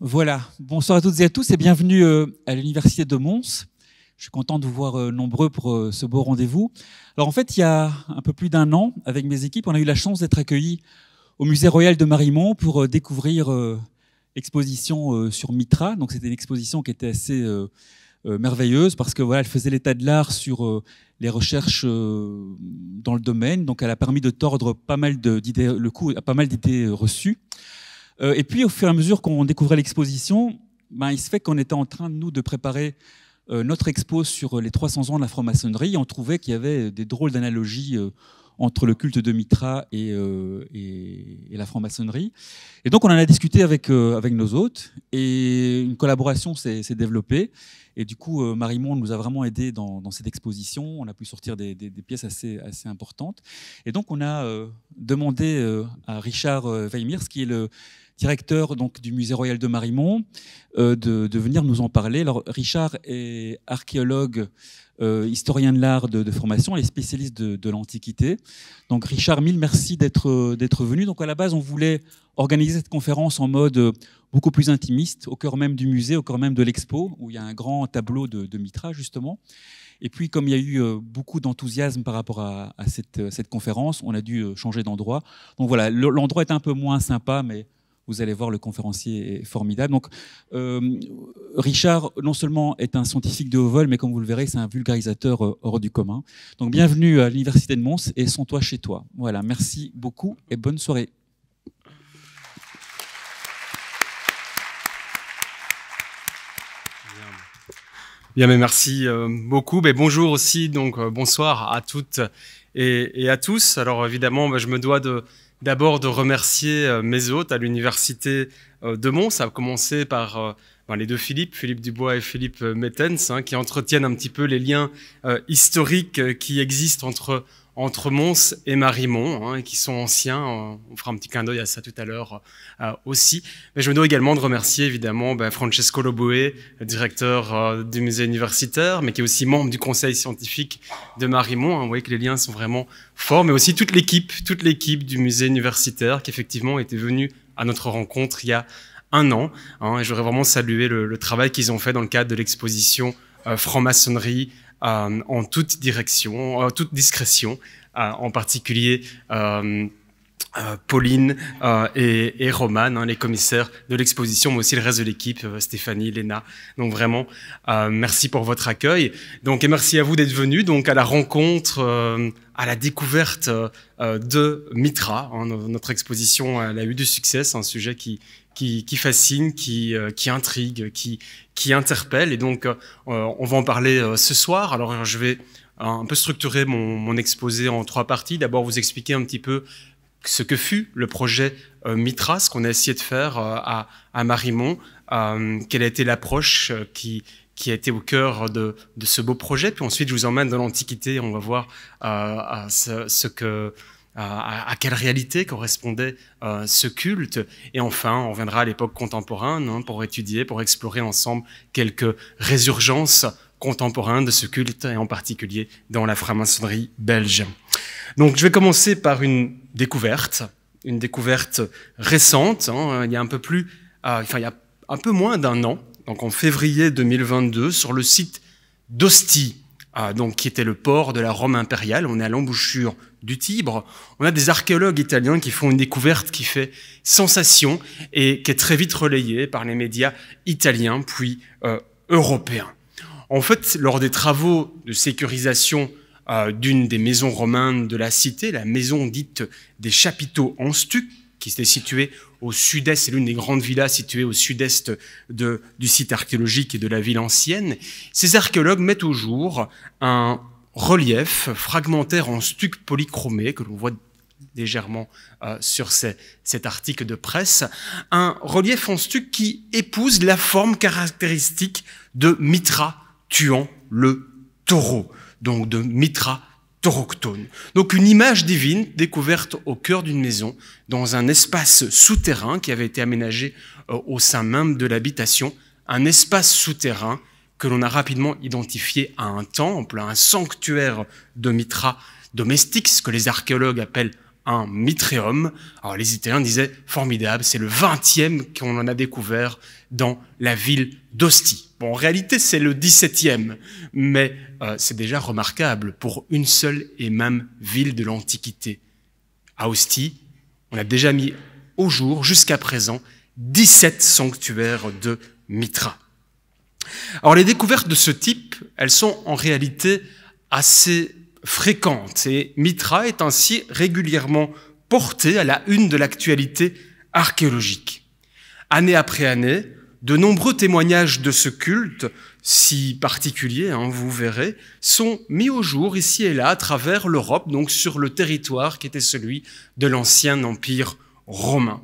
Voilà, bonsoir à toutes et à tous et bienvenue euh, à l'Université de Mons. Je suis content de vous voir euh, nombreux pour euh, ce beau rendez-vous. Alors en fait, il y a un peu plus d'un an, avec mes équipes, on a eu la chance d'être accueillis au Musée Royal de Marimont pour découvrir l'exposition sur Mitra. Donc c'était une exposition qui était assez merveilleuse parce que voilà, elle faisait l'état de l'art sur les recherches dans le domaine. Donc elle a permis de tordre pas mal d'idées, le coup pas mal d'idées reçues. Euh, et puis, au fur et à mesure qu'on découvrait l'exposition, ben, il se fait qu'on était en train, nous, de préparer euh, notre expo sur euh, les 300 ans de la franc-maçonnerie. On trouvait qu'il y avait des drôles d'analogies entre le culte de Mitra et, et, la franc-maçonnerie. Et donc, on en a discuté avec, avec nos hôtes et une collaboration s'est développée. Et du coup, Marie Monde nous a vraiment aidé dans, cette exposition. On a pu sortir des, pièces assez, assez, importantes. Et donc, on a demandé à Richard ce qui est le directeur donc, du Musée royal de Marimont, euh, de, venir nous en parler. Richard est archéologue, euh, historien de l'art de, formation, et spécialiste de, l'Antiquité. Donc, Richard, mille merci d'être venu. Donc, à la base, on voulait organiser cette conférence en mode euh, beaucoup plus intimiste, au cœur même du musée, au cœur même de l'expo, où il y a un grand tableau de, Mitra, justement. Et puis, comme il y a eu beaucoup d'enthousiasme par rapport à, cette, conférence, on a dû changer d'endroit. Donc voilà, l'endroit est un peu moins sympa, mais vous allez voir, le conférencier est formidable. Donc, euh, Richard, non seulement est un scientifique de haut vol, mais comme vous le verrez, c'est un vulgarisateur euh, hors du commun. Donc, bienvenue à l'Université de Mons et sans toi chez toi. Voilà, merci beaucoup et bonne soirée. Bien, mais merci euh, beaucoup. Mais bonjour aussi, donc bonsoir à toutes et à tous. Alors évidemment, bah, je me dois de, d'abord de remercier euh, mes hôtes à l'université euh, de Mons. à commencer par euh, ben, les deux Philippe, Philippe Dubois et Philippe Mettens, hein, qui entretiennent un petit peu les liens historiques qui existent entre entre Mons et Marimont, hein, qui sont anciens. On fera un petit clin d'œil à ça tout à l'heure euh, aussi. Mais je me dois également de remercier évidemment ben, Francesco Loboé, directeur euh, du musée universitaire, mais qui est aussi membre du conseil scientifique de Marimont. Hein. Vous voyez que les liens sont vraiment forts, mais aussi toute l'équipe, toute l'équipe du musée universitaire qui effectivement était venue à notre rencontre il y a un an. Hein, et j'aurais vraiment saluer le, travail qu'ils ont fait dans le cadre de l'exposition euh, franc-maçonnerie, euh, en toute direction, en euh, toute discrétion, euh, en particulier Pauline et, et Roman, hein, les commissaires de l'exposition, mais aussi le reste de l'équipe, Stéphanie, Léna. Donc vraiment, merci pour votre accueil. Donc et merci à vous d'être venus. Donc à la rencontre, à la découverte de Mitra, hein, notre exposition, a eu du succès. C'est un sujet qui, qui, fascine, qui, qui euh, intrigue, qui, qui interpelle. Et donc, euh, euh, on va en parler ce soir. Alors, je vais un peu structurer mon, exposé en trois parties. D'abord, vous expliquer un petit peu ce que fut le projet Mitra, ce qu'on a essayé de faire à, Marimont, quelle a été l'approche qui, qui a été au cœur de, ce beau projet. Puis ensuite, je vous emmène dans l'Antiquité, on va voir ce, que, à, quelle réalité correspondait euh, ce culte. Et enfin, on reviendra à l'époque contemporaine hein, pour étudier, pour explorer ensemble quelques résurgences contemporaines de ce culte, et en particulier dans la franc-maçonnerie belge. Donc je vais commencer par une découverte, une découverte récente, hein. il y a un peu plus, euh, enfin il y a un peu moins d'un an, donc en février 2022, sur le site d'Osti, ah, donc, qui était le port de la Rome impériale. On est à l'embouchure du Tibre. On a des archéologues italiens qui font une découverte qui fait sensation et qui est très vite relayée par les médias italiens puis euh, européens. En fait, lors des travaux de sécurisation euh, d'une des maisons romaines de la cité, la maison dite des chapiteaux en stuc, qui était située au sud-est, c'est l'une des grandes villas situées au sud-est du site archéologique et de la ville ancienne, ces archéologues mettent au jour un relief fragmentaire en stuc polychromé que l'on voit légèrement euh, sur cet article de presse, un relief en stuc qui épouse la forme caractéristique de Mitra tuant le taureau, donc de Mitra donc une image divine découverte au cœur d'une maison, dans un espace souterrain qui avait été aménagé euh, au sein même de l'habitation, un espace souterrain que l'on a rapidement identifié à un temple, à un sanctuaire de Mitra domestique, ce que les archéologues appellent un mitréum. Alors les Italiens disaient formidable, c'est le 20e qu'on en a découvert dans la ville d'Ostie en réalité, c'est le 17e, mais euh, c'est déjà remarquable pour une seule et même ville de l'Antiquité. À Ostie, on a déjà mis au jour, jusqu'à présent, 17 sanctuaires de Mitra. Alors les découvertes de ce type, elles sont en réalité assez fréquentes et Mitra est ainsi régulièrement portée à la une de l'actualité archéologique. Année après année, de nombreux témoignages de ce culte, si particulier, hein, vous verrez, sont mis au jour ici et là à travers l'Europe, donc sur le territoire qui était celui de l'ancien empire romain.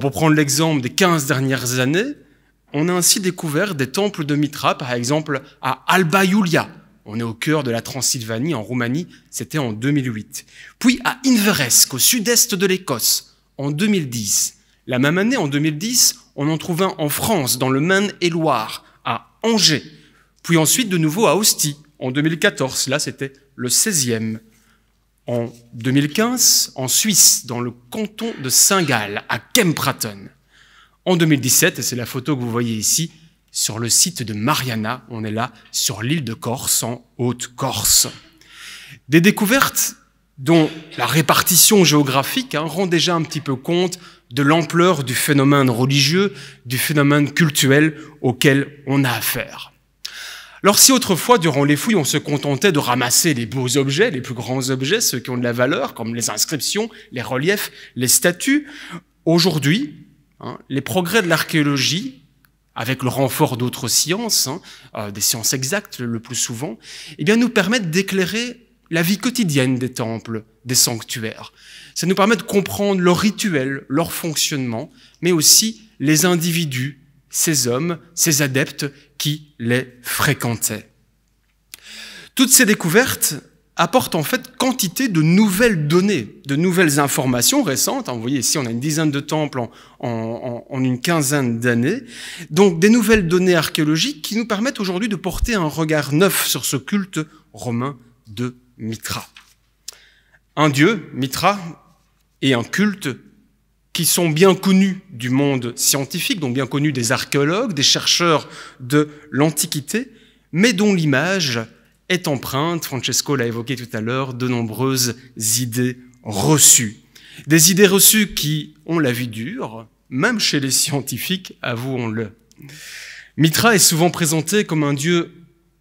pour prendre l'exemple des 15 dernières années, on a ainsi découvert des temples de Mitra, par exemple à Alba Iulia. On est au cœur de la Transylvanie, en Roumanie, c'était en 2008. Puis à Inveresk, au sud-est de l'Écosse, en 2010. La même année, en 2010, on en trouve un en France, dans le Maine-et-Loire, à Angers, puis ensuite de nouveau à Ostie, en 2014. Là, c'était le 16e. En 2015, en Suisse, dans le canton de Saint-Gall, à Kempraten. En 2017, c'est la photo que vous voyez ici, sur le site de Mariana, on est là, sur l'île de Corse, en Haute-Corse. Des découvertes dont la répartition géographique hein, rend déjà un petit peu compte de l'ampleur du phénomène religieux, du phénomène culturel auquel on a affaire. Alors si autrefois, durant les fouilles, on se contentait de ramasser les beaux objets, les plus grands objets, ceux qui ont de la valeur, comme les inscriptions, les reliefs, les statues, aujourd'hui, hein, les progrès de l'archéologie, avec le renfort d'autres sciences, hein, euh, des sciences exactes le plus souvent, eh bien, nous permettent d'éclairer la vie quotidienne des temples, des sanctuaires. Ça nous permet de comprendre leurs rituels, leur fonctionnement, mais aussi les individus, ces hommes, ces adeptes qui les fréquentaient. Toutes ces découvertes apportent en fait quantité de nouvelles données, de nouvelles informations récentes. Hein, vous voyez ici, on a une dizaine de temples en, en une quinzaine d'années. Donc des nouvelles données archéologiques qui nous permettent aujourd'hui de porter un regard neuf sur ce culte romain de Mitra. Un dieu, Mitra, et un culte qui sont bien connus du monde scientifique, donc bien connus des archéologues, des chercheurs de l'Antiquité, mais dont l'image est empreinte, Francesco l'a évoqué tout à l'heure, de nombreuses idées reçues. Des idées reçues qui ont la vie dure, même chez les scientifiques, avouons-le. Mitra est souvent présenté comme un dieu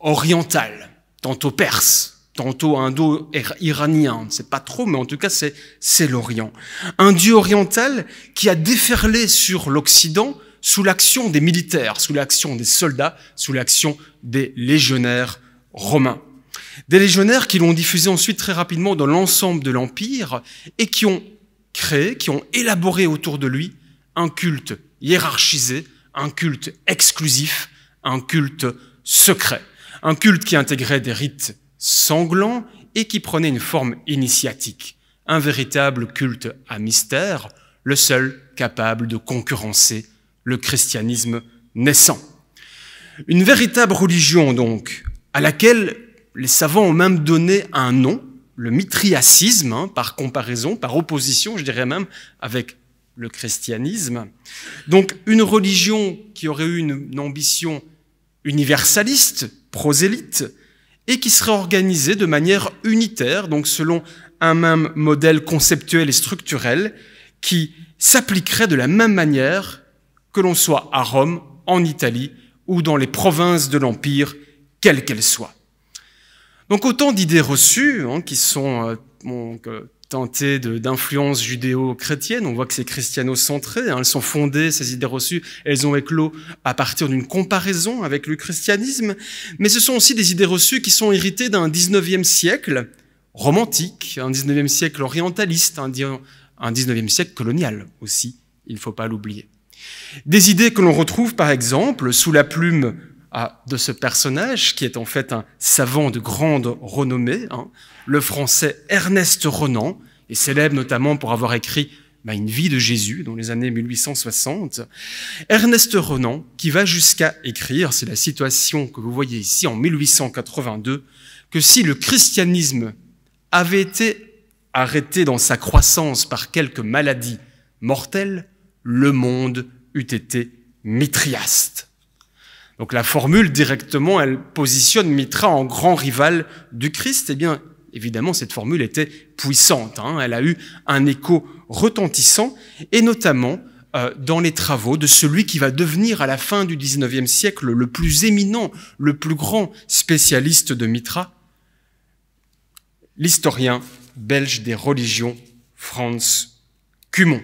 oriental, tantôt perse, tantôt indo-iranien, on ne sait pas trop, mais en tout cas c'est l'Orient. Un dieu oriental qui a déferlé sur l'Occident sous l'action des militaires, sous l'action des soldats, sous l'action des légionnaires romains. Des légionnaires qui l'ont diffusé ensuite très rapidement dans l'ensemble de l'Empire et qui ont créé, qui ont élaboré autour de lui un culte hiérarchisé, un culte exclusif, un culte secret, un culte qui intégrait des rites sanglant et qui prenait une forme initiatique, un véritable culte à mystère, le seul capable de concurrencer le christianisme naissant. Une véritable religion donc, à laquelle les savants ont même donné un nom, le mitriacisme, hein, par comparaison, par opposition, je dirais même, avec le christianisme. Donc une religion qui aurait eu une ambition universaliste, prosélyte, et qui serait organisée de manière unitaire, donc selon un même modèle conceptuel et structurel, qui s'appliquerait de la même manière que l'on soit à Rome, en Italie ou dans les provinces de l'Empire, quelles qu'elles soient. Donc autant d'idées reçues hein, qui sont euh, euh, tentée d'influence judéo-chrétienne. On voit que c'est christiano-centré. Hein. Elles sont fondées, ces idées reçues, elles ont éclos à partir d'une comparaison avec le christianisme. Mais ce sont aussi des idées reçues qui sont héritées d'un 19e siècle romantique, un 19e siècle orientaliste, un 19e siècle colonial aussi, il ne faut pas l'oublier. Des idées que l'on retrouve par exemple sous la plume de ce personnage, qui est en fait un savant de grande renommée, hein, le français Ernest Renan, et célèbre notamment pour avoir écrit bah, Une vie de Jésus dans les années 1860. Ernest Renan, qui va jusqu'à écrire, c'est la situation que vous voyez ici en 1882, que si le christianisme avait été arrêté dans sa croissance par quelques maladies mortelles, le monde eût été mitriaste. Donc la formule directement, elle positionne Mitra en grand rival du Christ. Eh bien, évidemment, cette formule était puissante. Hein. Elle a eu un écho retentissant, et notamment euh, dans les travaux de celui qui va devenir à la fin du XIXe siècle le plus éminent, le plus grand spécialiste de Mitra, l'historien belge des religions Franz Cumont.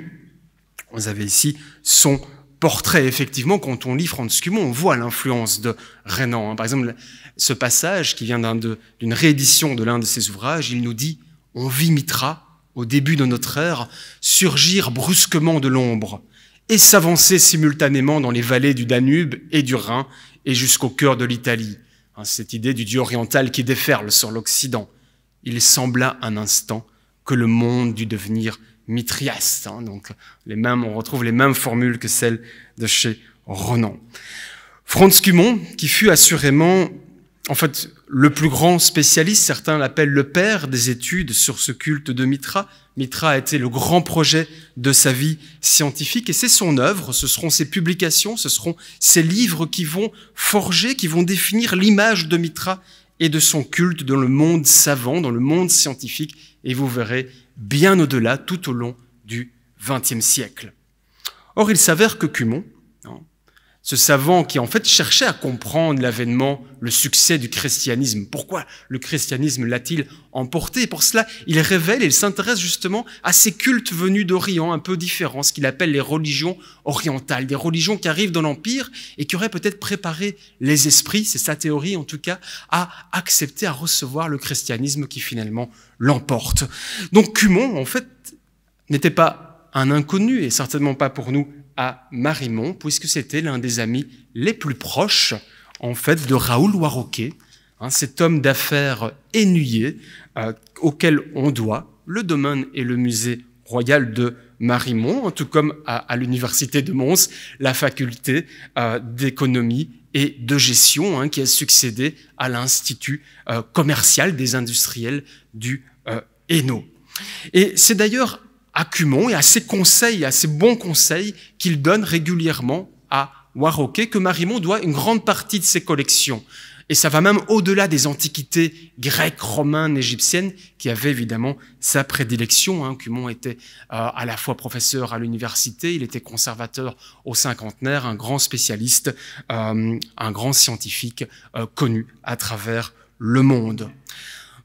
Vous avez ici son portrait, effectivement, quand on lit Franz on voit l'influence de Renan. Hein. Par exemple, ce passage qui vient d'une réédition de l'un de ses ouvrages, il nous dit « On vit Mitra, au début de notre ère, surgir brusquement de l'ombre et s'avancer simultanément dans les vallées du Danube et du Rhin et jusqu'au cœur de l'Italie. Hein, » Cette idée du dieu oriental qui déferle sur l'Occident. Il sembla un instant que le monde du devenir mitriaste hein, donc les mêmes, on retrouve les mêmes formules que celles de chez Renan. Franz Cumont, qui fut assurément, en fait, le plus grand spécialiste, certains l'appellent le père des études sur ce culte de Mitra. Mitra a été le grand projet de sa vie scientifique et c'est son œuvre, ce seront ses publications, ce seront ses livres qui vont forger, qui vont définir l'image de Mitra et de son culte dans le monde savant, dans le monde scientifique. Et vous verrez, bien au-delà, tout au long du XXe siècle. Or, il s'avère que Cumont, ce savant qui en fait cherchait à comprendre l'avènement, le succès du christianisme. Pourquoi le christianisme l'a-t-il emporté Pour cela, il révèle et il s'intéresse justement à ces cultes venus d'Orient un peu différents, ce qu'il appelle les religions orientales, des religions qui arrivent dans l'Empire et qui auraient peut-être préparé les esprits, c'est sa théorie en tout cas, à accepter, à recevoir le christianisme qui finalement l'emporte. Donc Cumon, en fait, n'était pas un inconnu et certainement pas pour nous à Marimont, puisque c'était l'un des amis les plus proches, en fait, de Raoul Warroquet, hein, cet homme d'affaires ennuyé euh, auquel on doit le domaine et le musée royal de Marimont, tout comme à, l'université de Mons, la faculté euh, d'économie et de gestion hein, qui a succédé à l'Institut euh, commercial des industriels du Hainaut. Et c'est d'ailleurs à Cumont et à ses conseils, à ses bons conseils qu'il donne régulièrement à Warroquet, que marimont doit une grande partie de ses collections. Et ça va même au-delà des antiquités grecques, romaines, égyptiennes, qui avaient évidemment sa prédilection. Hein. Cumont était euh, à la fois professeur à l'université, il était conservateur au cinquantenaire, un grand spécialiste, euh, un grand scientifique euh, connu à travers le monde.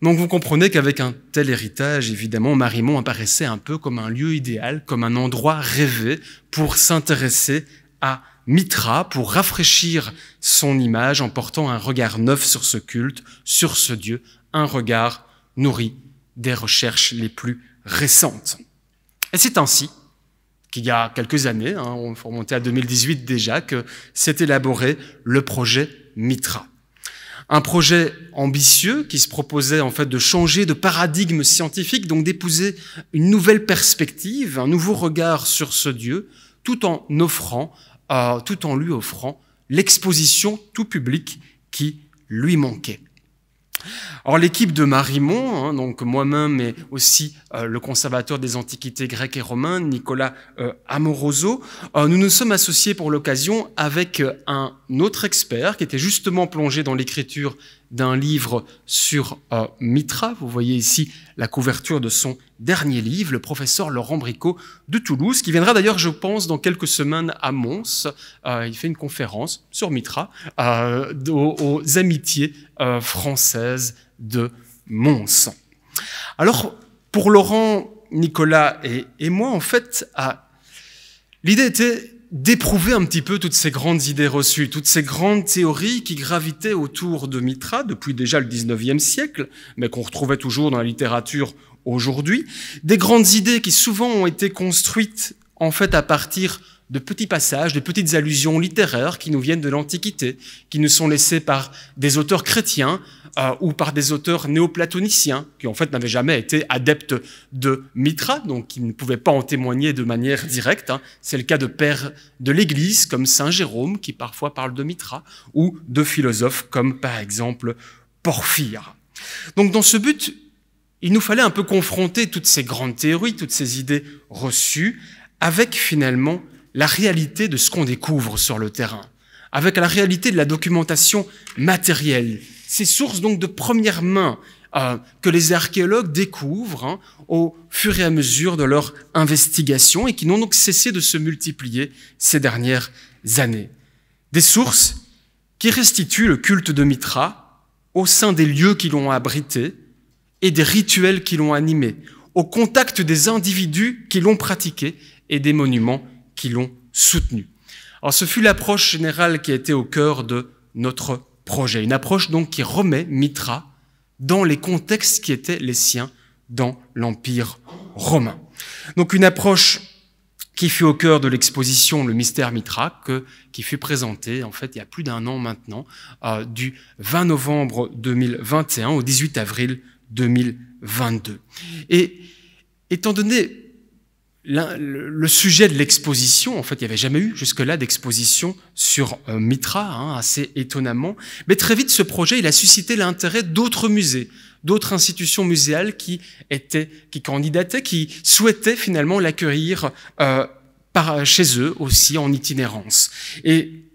Donc vous comprenez qu'avec un tel héritage, évidemment, Marimont apparaissait un peu comme un lieu idéal, comme un endroit rêvé pour s'intéresser à Mitra, pour rafraîchir son image en portant un regard neuf sur ce culte, sur ce dieu, un regard nourri des recherches les plus récentes. Et c'est ainsi qu'il y a quelques années, hein, on faut remonter à 2018 déjà, que s'est élaboré le projet Mitra un projet ambitieux qui se proposait en fait de changer de paradigme scientifique, donc d'épouser une nouvelle perspective, un nouveau regard sur ce Dieu, tout en offrant, euh, tout en lui offrant l'exposition tout public qui lui manquait. Or, l'équipe de Marimont, mont hein, donc moi-même, mais aussi euh, le conservateur des antiquités grecques et romaines, Nicolas euh, Amoroso, euh, nous nous sommes associés pour l'occasion avec un autre expert qui était justement plongé dans l'écriture d'un livre sur euh, Mitra. Vous voyez ici la couverture de son dernier livre, le professeur Laurent Bricot de Toulouse, qui viendra d'ailleurs, je pense, dans quelques semaines à Mons. Euh, il fait une conférence sur Mitra euh, aux, amitiés françaises de Mons. Alors, pour Laurent, Nicolas et, et moi, en fait, ah, l'idée était d'éprouver un petit peu toutes ces grandes idées reçues, toutes ces grandes théories qui gravitaient autour de Mitra depuis déjà le 19e siècle, mais qu'on retrouvait toujours dans la littérature aujourd'hui, des grandes idées qui souvent ont été construites en fait à partir de petits passages, de petites allusions littéraires qui nous viennent de l'Antiquité, qui nous sont laissées par des auteurs chrétiens euh, ou par des auteurs néoplatoniciens, qui en fait n'avaient jamais été adeptes de Mitra, donc qui ne pouvaient pas en témoigner de manière directe. Hein. C'est le cas de pères de l'Église, comme Saint Jérôme, qui parfois parle de Mitra, ou de philosophes comme par exemple Porphyre. Donc dans ce but, il nous fallait un peu confronter toutes ces grandes théories, toutes ces idées reçues, avec finalement la réalité de ce qu'on découvre sur le terrain, avec la réalité de la documentation matérielle. Ces sources donc de première main euh, que les archéologues découvrent hein, au fur et à mesure de leur investigation et qui n'ont donc cessé de se multiplier ces dernières années. Des sources qui restituent le culte de Mitra au sein des lieux qui l'ont abrité et des rituels qui l'ont animé, au contact des individus qui l'ont pratiqué et des monuments qui l'ont soutenu. Alors ce fut l'approche générale qui a été au cœur de notre projet, une approche donc qui remet Mitra dans les contextes qui étaient les siens dans l'Empire romain. Donc une approche qui fut au cœur de l'exposition Le mystère Mitra, que, qui fut présentée en fait il y a plus d'un an maintenant, euh, du 20 novembre 2021 au 18 avril 2022. Et étant donné le sujet de l'exposition, en fait, il n'y avait jamais eu jusque-là d'exposition sur euh, Mitra, hein, assez étonnamment. Mais très vite, ce projet, il a suscité l'intérêt d'autres musées, d'autres institutions muséales qui étaient, qui candidataient, qui souhaitaient finalement l'accueillir euh, chez eux aussi en itinérance. Et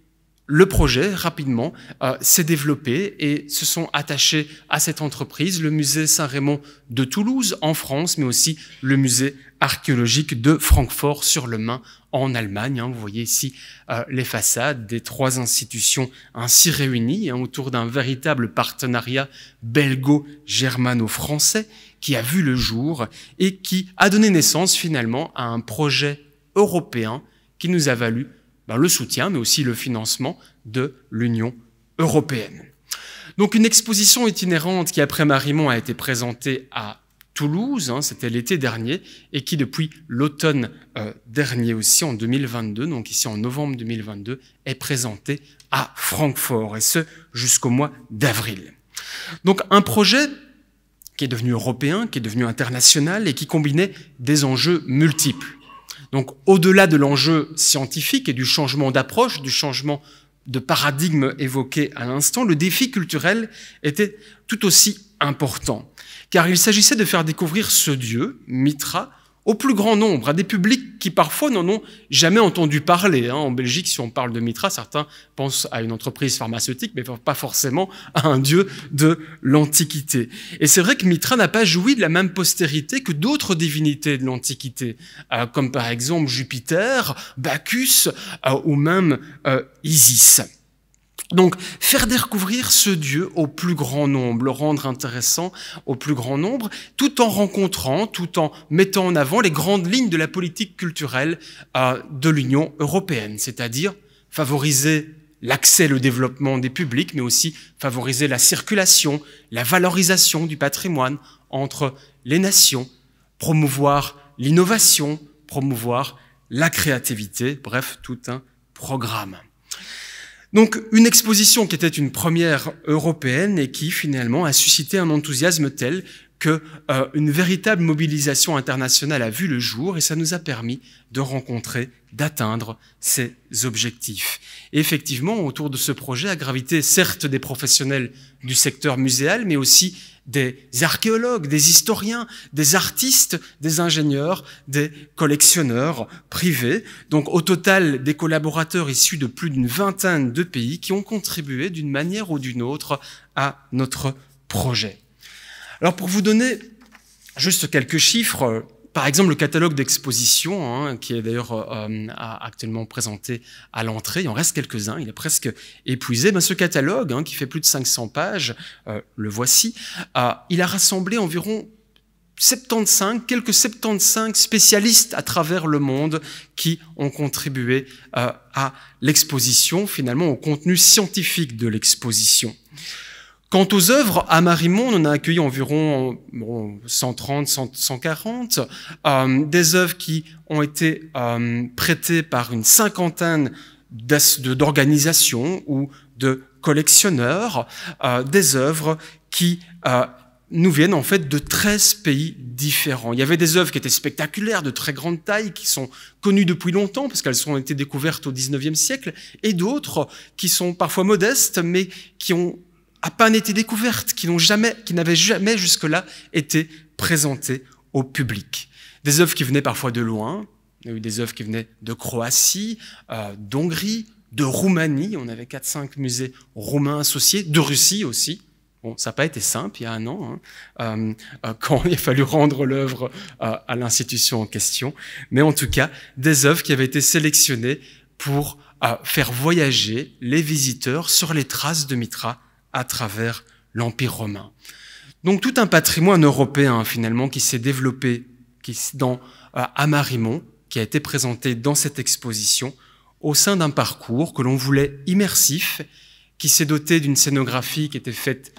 le projet, rapidement, euh, s'est développé et se sont attachés à cette entreprise le musée Saint-Raymond de Toulouse en France, mais aussi le musée archéologique de Francfort-sur-le-Main en Allemagne. Hein. Vous voyez ici euh, les façades des trois institutions ainsi réunies hein, autour d'un véritable partenariat belgo-germano-français qui a vu le jour et qui a donné naissance finalement à un projet européen qui nous a valu ben, le soutien, mais aussi le financement de l'Union européenne. Donc une exposition itinérante qui, après Marimont, a été présentée à Toulouse, hein, c'était l'été dernier, et qui depuis l'automne euh, dernier aussi, en 2022, donc ici en novembre 2022, est présentée à Francfort, et ce jusqu'au mois d'avril. Donc un projet qui est devenu européen, qui est devenu international, et qui combinait des enjeux multiples. Donc au-delà de l'enjeu scientifique et du changement d'approche, du changement de paradigme évoqué à l'instant, le défi culturel était tout aussi important, car il s'agissait de faire découvrir ce dieu, Mitra, au plus grand nombre, à des publics qui parfois n'en ont jamais entendu parler. Hein. En Belgique, si on parle de Mitra, certains pensent à une entreprise pharmaceutique, mais pas forcément à un dieu de l'Antiquité. Et c'est vrai que Mitra n'a pas joui de la même postérité que d'autres divinités de l'Antiquité, euh, comme par exemple Jupiter, Bacchus euh, ou même euh, Isis. Donc, faire découvrir ce Dieu au plus grand nombre, le rendre intéressant au plus grand nombre, tout en rencontrant, tout en mettant en avant les grandes lignes de la politique culturelle euh, de l'Union européenne, c'est-à-dire favoriser l'accès, le développement des publics, mais aussi favoriser la circulation, la valorisation du patrimoine entre les nations, promouvoir l'innovation, promouvoir la créativité, bref, tout un programme. Donc une exposition qui était une première européenne et qui finalement a suscité un enthousiasme tel que euh, une véritable mobilisation internationale a vu le jour et ça nous a permis de rencontrer, d'atteindre ces objectifs. effectivement, autour de ce projet a gravité certes des professionnels du secteur muséal, mais aussi des archéologues, des historiens, des artistes, des ingénieurs, des collectionneurs privés. Donc au total, des collaborateurs issus de plus d'une vingtaine de pays qui ont contribué d'une manière ou d'une autre à notre projet. Alors pour vous donner juste quelques chiffres, par exemple, le catalogue d'exposition, hein, qui est d'ailleurs euh, actuellement présenté à l'entrée, il en reste quelques-uns, il est presque épuisé. Ben, ce catalogue, hein, qui fait plus de 500 pages, euh, le voici, euh, il a rassemblé environ 75, quelques 75 spécialistes à travers le monde qui ont contribué à l'exposition, finalement au contenu scientifique de l'exposition. Quant aux œuvres, à Marimonde, on a accueilli environ 130, 140, euh, des œuvres qui ont été euh, prêtées par une cinquantaine d'organisations ou de collectionneurs, euh, des œuvres qui nous viennent en fait de 13 pays différents. Il y avait des œuvres qui étaient spectaculaires, de très grande taille, qui sont connues depuis longtemps parce qu'elles ont été découvertes au 19e siècle, et d'autres qui sont parfois modestes, mais qui ont à pas été découvertes, qui n'ont jamais, qui jamais jusque-là été présentées au public. Des œuvres qui venaient parfois de loin, il y a des œuvres qui venaient de Croatie, euh, d'Hongrie, de Roumanie, on avait 4-5 musées roumains associés, de Russie aussi. Bon, ça n'a pas été simple il y a un an, hein, euh, euh, quand il a fallu rendre l'œuvre à l'institution en question, mais en tout cas, des œuvres qui avaient été sélectionnées pour faire voyager les visiteurs sur les traces de Mitra à travers l'Empire romain. Donc tout un patrimoine européen finalement qui s'est développé qui, dans, à euh, Marimont, qui a été présenté dans cette exposition, au sein d'un parcours que l'on voulait immersif, qui s'est doté d'une scénographie qui était faite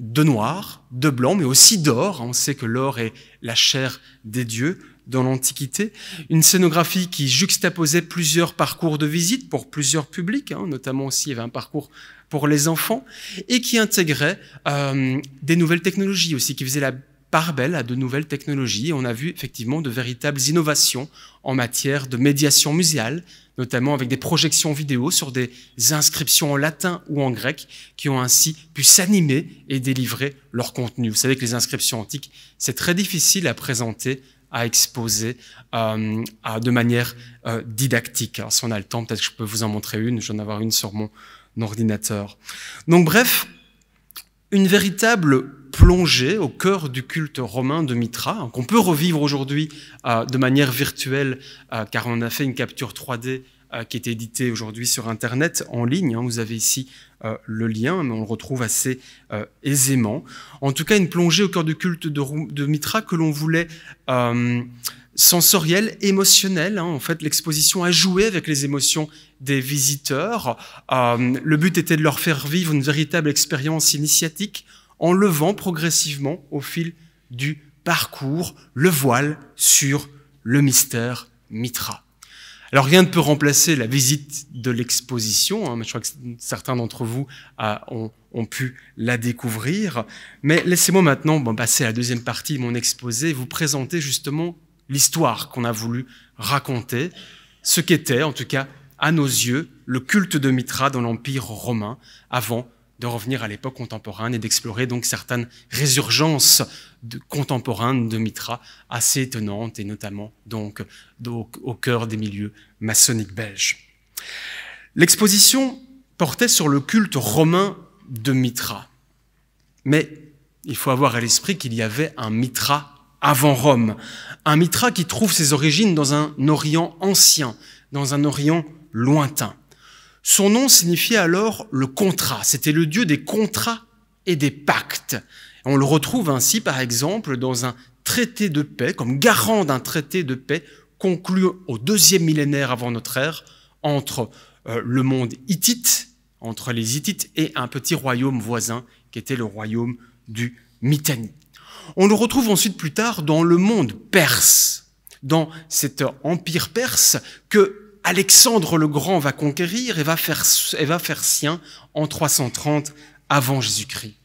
de noir, de blanc, mais aussi d'or. On sait que l'or est la chair des dieux dans l'Antiquité. Une scénographie qui juxtaposait plusieurs parcours de visite pour plusieurs publics, hein, notamment aussi il y avait un parcours pour les enfants et qui intégrait euh, des nouvelles technologies aussi, qui faisait la part belle à de nouvelles technologies. on a vu effectivement de véritables innovations en matière de médiation muséale, notamment avec des projections vidéo sur des inscriptions en latin ou en grec, qui ont ainsi pu s'animer et délivrer leur contenu. Vous savez que les inscriptions antiques, c'est très difficile à présenter à exposer euh, à, de manière euh, didactique. Alors, si on a le temps, peut-être que je peux vous en montrer une. j'en vais avoir une sur mon, ordinateur. Donc bref, une véritable plongée au cœur du culte romain de Mitra, hein, qu'on peut revivre aujourd'hui euh, de manière virtuelle, euh, car on a fait une capture 3D euh, qui est éditée aujourd'hui sur Internet en ligne. Hein. vous avez ici le lien, mais on le retrouve assez aisément. En tout cas, une plongée au cœur du culte de, de Mitra que l'on voulait sensoriel, émotionnel. Hein. En fait, l'exposition a joué avec les émotions des visiteurs. Euh, le but était de leur faire vivre une véritable expérience initiatique en levant progressivement au fil du parcours le voile sur le mystère Mitra. Alors rien ne peut remplacer la visite de l'exposition, hein, je crois que certains d'entre vous euh, ont, pu la découvrir, mais laissez-moi maintenant bon, passer à la deuxième partie de mon exposé, vous présenter justement l'histoire qu'on a voulu raconter, ce qu'était, en tout cas, à nos yeux, le culte de Mitra dans l'Empire romain, avant de revenir à l'époque contemporaine et d'explorer donc certaines résurgences contemporaines de Mitra assez étonnantes et notamment donc, donc au cœur des milieux maçonniques belges. L'exposition portait sur le culte romain de Mitra. Mais il faut avoir à l'esprit qu'il y avait un Mitra avant Rome. Un Mitra qui trouve ses origines dans un Orient ancien, dans un Orient lointain. Son nom signifiait alors le contrat. C'était le dieu des contrats et des pactes. On le retrouve ainsi, par exemple, dans un traité de paix, comme garant d'un traité de paix conclu au deuxième millénaire avant notre ère entre euh, le monde hittite, entre les Hittites et un petit royaume voisin qui était le royaume du Mitanni. On le retrouve ensuite plus tard dans le monde perse, dans cet empire perse que Alexandre le Grand va conquérir et va faire, et va faire sien en 330 avant Jésus-Christ.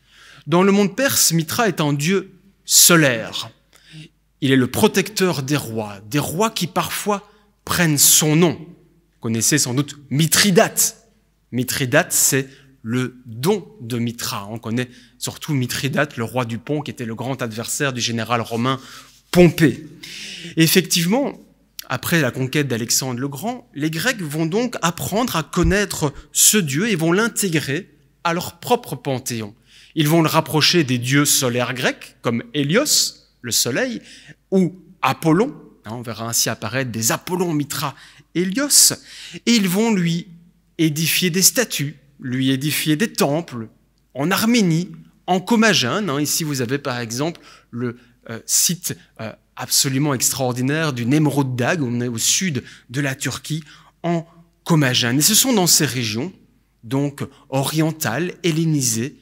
Dans le monde perse, Mitra est un dieu solaire. Il est le protecteur des rois, des rois qui parfois prennent son nom. Vous connaissez sans doute Mithridate. Mithridate, c'est le don de Mitra. On connaît surtout Mithridate, le roi du pont, qui était le grand adversaire du général romain Pompée. effectivement, après la conquête d'Alexandre le Grand, les Grecs vont donc apprendre à connaître ce dieu et vont l'intégrer à leur propre panthéon. Ils vont le rapprocher des dieux solaires grecs, comme Hélios, le soleil, ou Apollon, hein, on verra ainsi apparaître des Apollons, Mitra, Hélios, et ils vont lui édifier des statues, lui édifier des temples, en Arménie, en Commagène, hein. ici, vous avez par exemple le euh, site euh, absolument extraordinaire du émeraude. Dag, on est au sud de la Turquie, en Commagène. Et ce sont dans ces régions, donc orientales, hellénisées,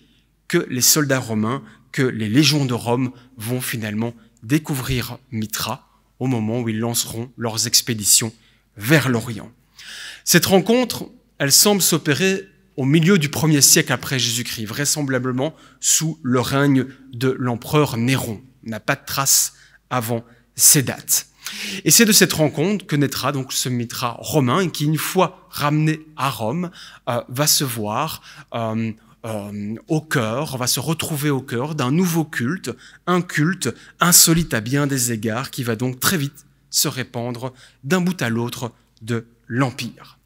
que les soldats romains, que les légions de Rome vont finalement découvrir Mitra au moment où ils lanceront leurs expéditions vers l'Orient. Cette rencontre, elle semble s'opérer au milieu du premier siècle après Jésus-Christ, vraisemblablement sous le règne de l'empereur Néron. n'a pas de traces avant ces dates. Et c'est de cette rencontre que naîtra donc ce mitra romain qui, une fois ramené à Rome, euh, va se voir euh, euh, au cœur, va se retrouver au cœur d'un nouveau culte, un culte insolite à bien des égards qui va donc très vite se répandre d'un bout à l'autre de l'Empire.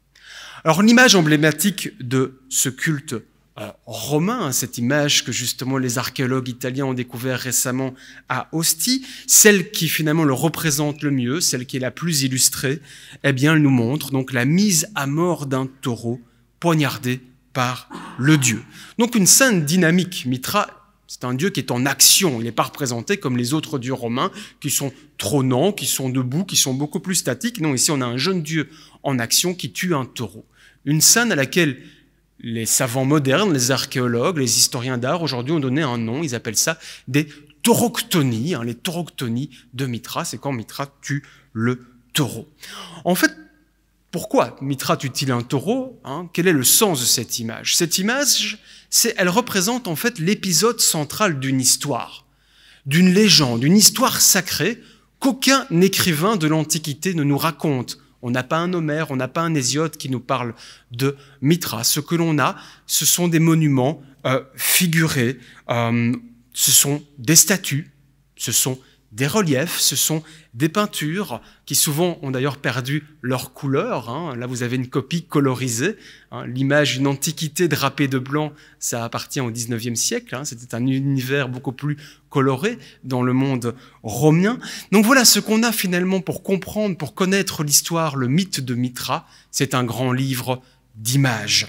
Alors l'image emblématique de ce culte euh, romain, hein, cette image que justement les archéologues italiens ont découvert récemment à Ostie, celle qui finalement le représente le mieux, celle qui est la plus illustrée, eh bien elle nous montre donc la mise à mort d'un taureau poignardé par le dieu. Donc une scène dynamique, Mitra c'est un Dieu qui est en action. Il n'est pas représenté comme les autres dieux romains qui sont trônants, qui sont debout, qui sont beaucoup plus statiques. Non, ici on a un jeune Dieu en action qui tue un taureau. Une scène à laquelle les savants modernes, les archéologues, les historiens d'art aujourd'hui ont donné un nom, ils appellent ça des tauroctonies, hein, les tauroctonies de Mitra, c'est quand Mitra tue le taureau. En fait, pourquoi Mitra tue-t-il un taureau hein Quel est le sens de cette image Cette image, elle représente en fait l'épisode central d'une histoire, d'une légende, d'une histoire sacrée qu'aucun écrivain de l'Antiquité ne nous raconte. On n'a pas un Homère, on n'a pas un Hésiode qui nous parle de Mitra. Ce que l'on a, ce sont des monuments euh, figurés, euh, ce sont des statues, ce sont des reliefs, ce sont des peintures qui souvent ont d'ailleurs perdu leur couleur. Hein. Là, vous avez une copie colorisée. Hein. L'image d'une antiquité drapée de blanc, ça appartient au 19e siècle. Hein. C'était un univers beaucoup plus coloré dans le monde romain. Donc voilà ce qu'on a finalement pour comprendre, pour connaître l'histoire, le mythe de Mitra. C'est un grand livre d'images.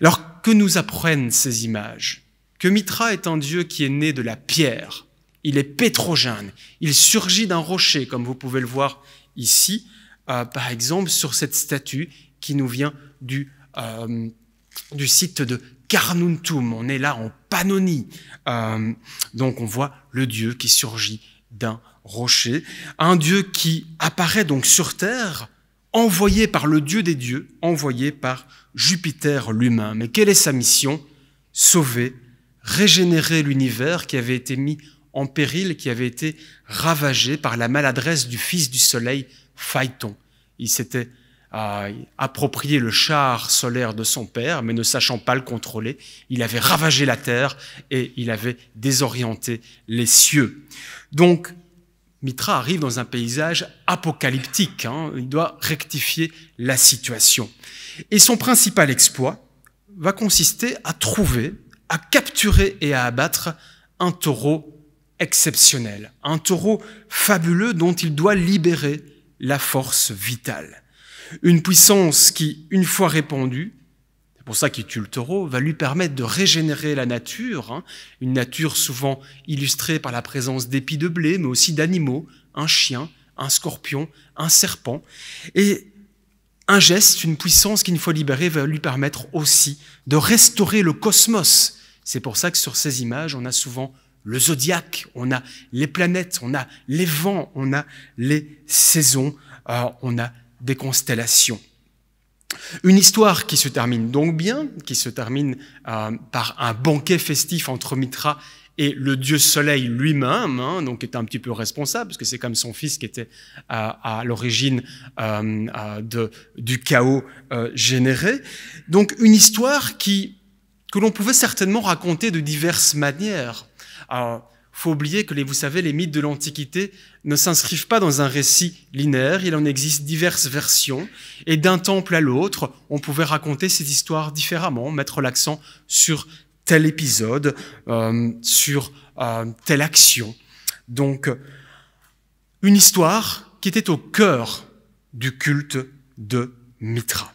Alors, que nous apprennent ces images Que Mitra est un dieu qui est né de la pierre il est pétrogène, il surgit d'un rocher, comme vous pouvez le voir ici, euh, par exemple sur cette statue qui nous vient du, euh, site de Carnuntum. On est là en Pannonie. Euh, donc on voit le Dieu qui surgit d'un rocher, un Dieu qui apparaît donc sur terre, envoyé par le Dieu des dieux, envoyé par Jupiter l'humain. Mais quelle est sa mission Sauver, régénérer l'univers qui avait été mis en péril qui avait été ravagé par la maladresse du fils du soleil, Phaéton. Il s'était euh, approprié le char solaire de son père, mais ne sachant pas le contrôler, il avait ravagé la terre et il avait désorienté les cieux. Donc, Mitra arrive dans un paysage apocalyptique. Hein. il doit rectifier la situation. Et son principal exploit va consister à trouver, à capturer et à abattre un taureau exceptionnel, un taureau fabuleux dont il doit libérer la force vitale. Une puissance qui, une fois répandue, c'est pour ça qu'il tue le taureau, va lui permettre de régénérer la nature, hein. une nature souvent illustrée par la présence d'épis de blé, mais aussi d'animaux, un chien, un scorpion, un serpent. Et un geste, une puissance qui, une fois libérée, va lui permettre aussi de restaurer le cosmos. C'est pour ça que sur ces images, on a souvent le zodiaque, on a les planètes, on a les vents, on a les saisons, euh, on a des constellations. Une histoire qui se termine donc bien, qui se termine euh, par un banquet festif entre Mitra et le dieu soleil lui-même, hein, donc est un petit peu responsable, parce que c'est comme son fils qui était euh, à l'origine euh, du chaos généré. Donc une histoire qui, que l'on pouvait certainement raconter de diverses manières. Alors, ah, faut oublier que les, vous savez, les mythes de l'Antiquité ne s'inscrivent pas dans un récit linéaire. Il en existe diverses versions. Et d'un temple à l'autre, on pouvait raconter ces histoires différemment, mettre l'accent sur tel épisode, euh, sur euh, telle action. Donc, une histoire qui était au cœur du culte de Mitra.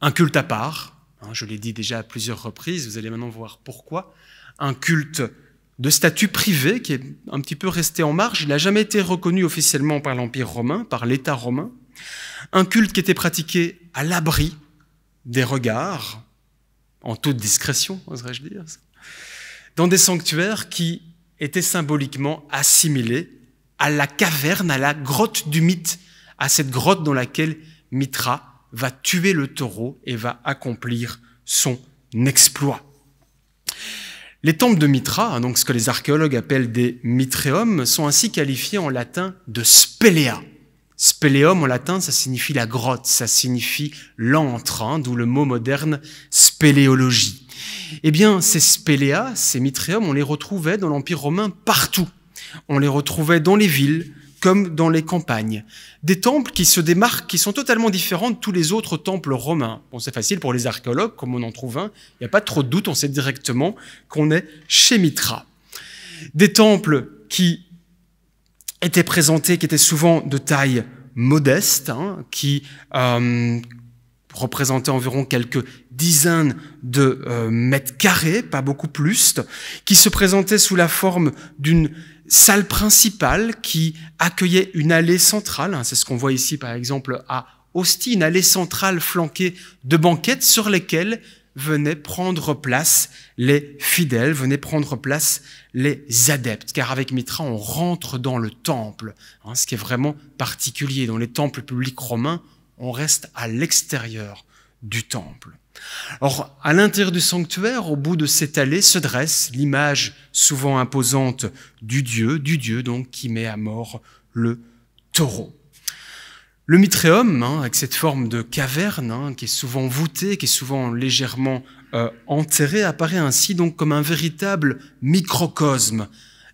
Un culte à part, hein, je l'ai dit déjà à plusieurs reprises, vous allez maintenant voir pourquoi, un culte de statut privé qui est un petit peu resté en marge. Il n'a jamais été reconnu officiellement par l'Empire romain, par l'État romain. Un culte qui était pratiqué à l'abri des regards, en toute discrétion, oserais-je dire, dans des sanctuaires qui étaient symboliquement assimilés à la caverne, à la grotte du mythe, à cette grotte dans laquelle Mitra va tuer le taureau et va accomplir son exploit. Les temples de Mitra, hein, donc ce que les archéologues appellent des mitréums, sont ainsi qualifiés en latin de spelea. Speleum en latin, ça signifie la grotte, ça signifie l'antre, hein, d'où le mot moderne spéléologie. Eh bien, ces spéléa, ces mitréums, on les retrouvait dans l'Empire romain partout. On les retrouvait dans les villes, comme dans les campagnes. Des temples qui se démarquent, qui sont totalement différents de tous les autres temples romains. Bon, c'est facile pour les archéologues, comme on en trouve un, il n'y a pas trop de doute, on sait directement qu'on est chez Mitra. Des temples qui étaient présentés, qui étaient souvent de taille modeste, hein, qui euh, représentaient environ quelques dizaines de euh, mètres carrés, pas beaucoup plus, qui se présentaient sous la forme d'une salle principale qui accueillait une allée centrale. Hein, c'est ce qu'on voit ici, par exemple, à Austin, une allée centrale flanquée de banquettes sur lesquelles venaient prendre place les fidèles, venaient prendre place les adeptes, car avec Mitra, on rentre dans le temple, hein, ce qui est vraiment particulier. Dans les temples publics romains, on reste à l'extérieur du temple. Or, à l'intérieur du sanctuaire, au bout de cette allée, se dresse l'image souvent imposante du Dieu, du Dieu donc qui met à mort le taureau. Le mitréum, hein, avec cette forme de caverne, hein, qui est souvent voûtée, qui est souvent légèrement euh, enterrée, apparaît ainsi donc comme un véritable microcosme,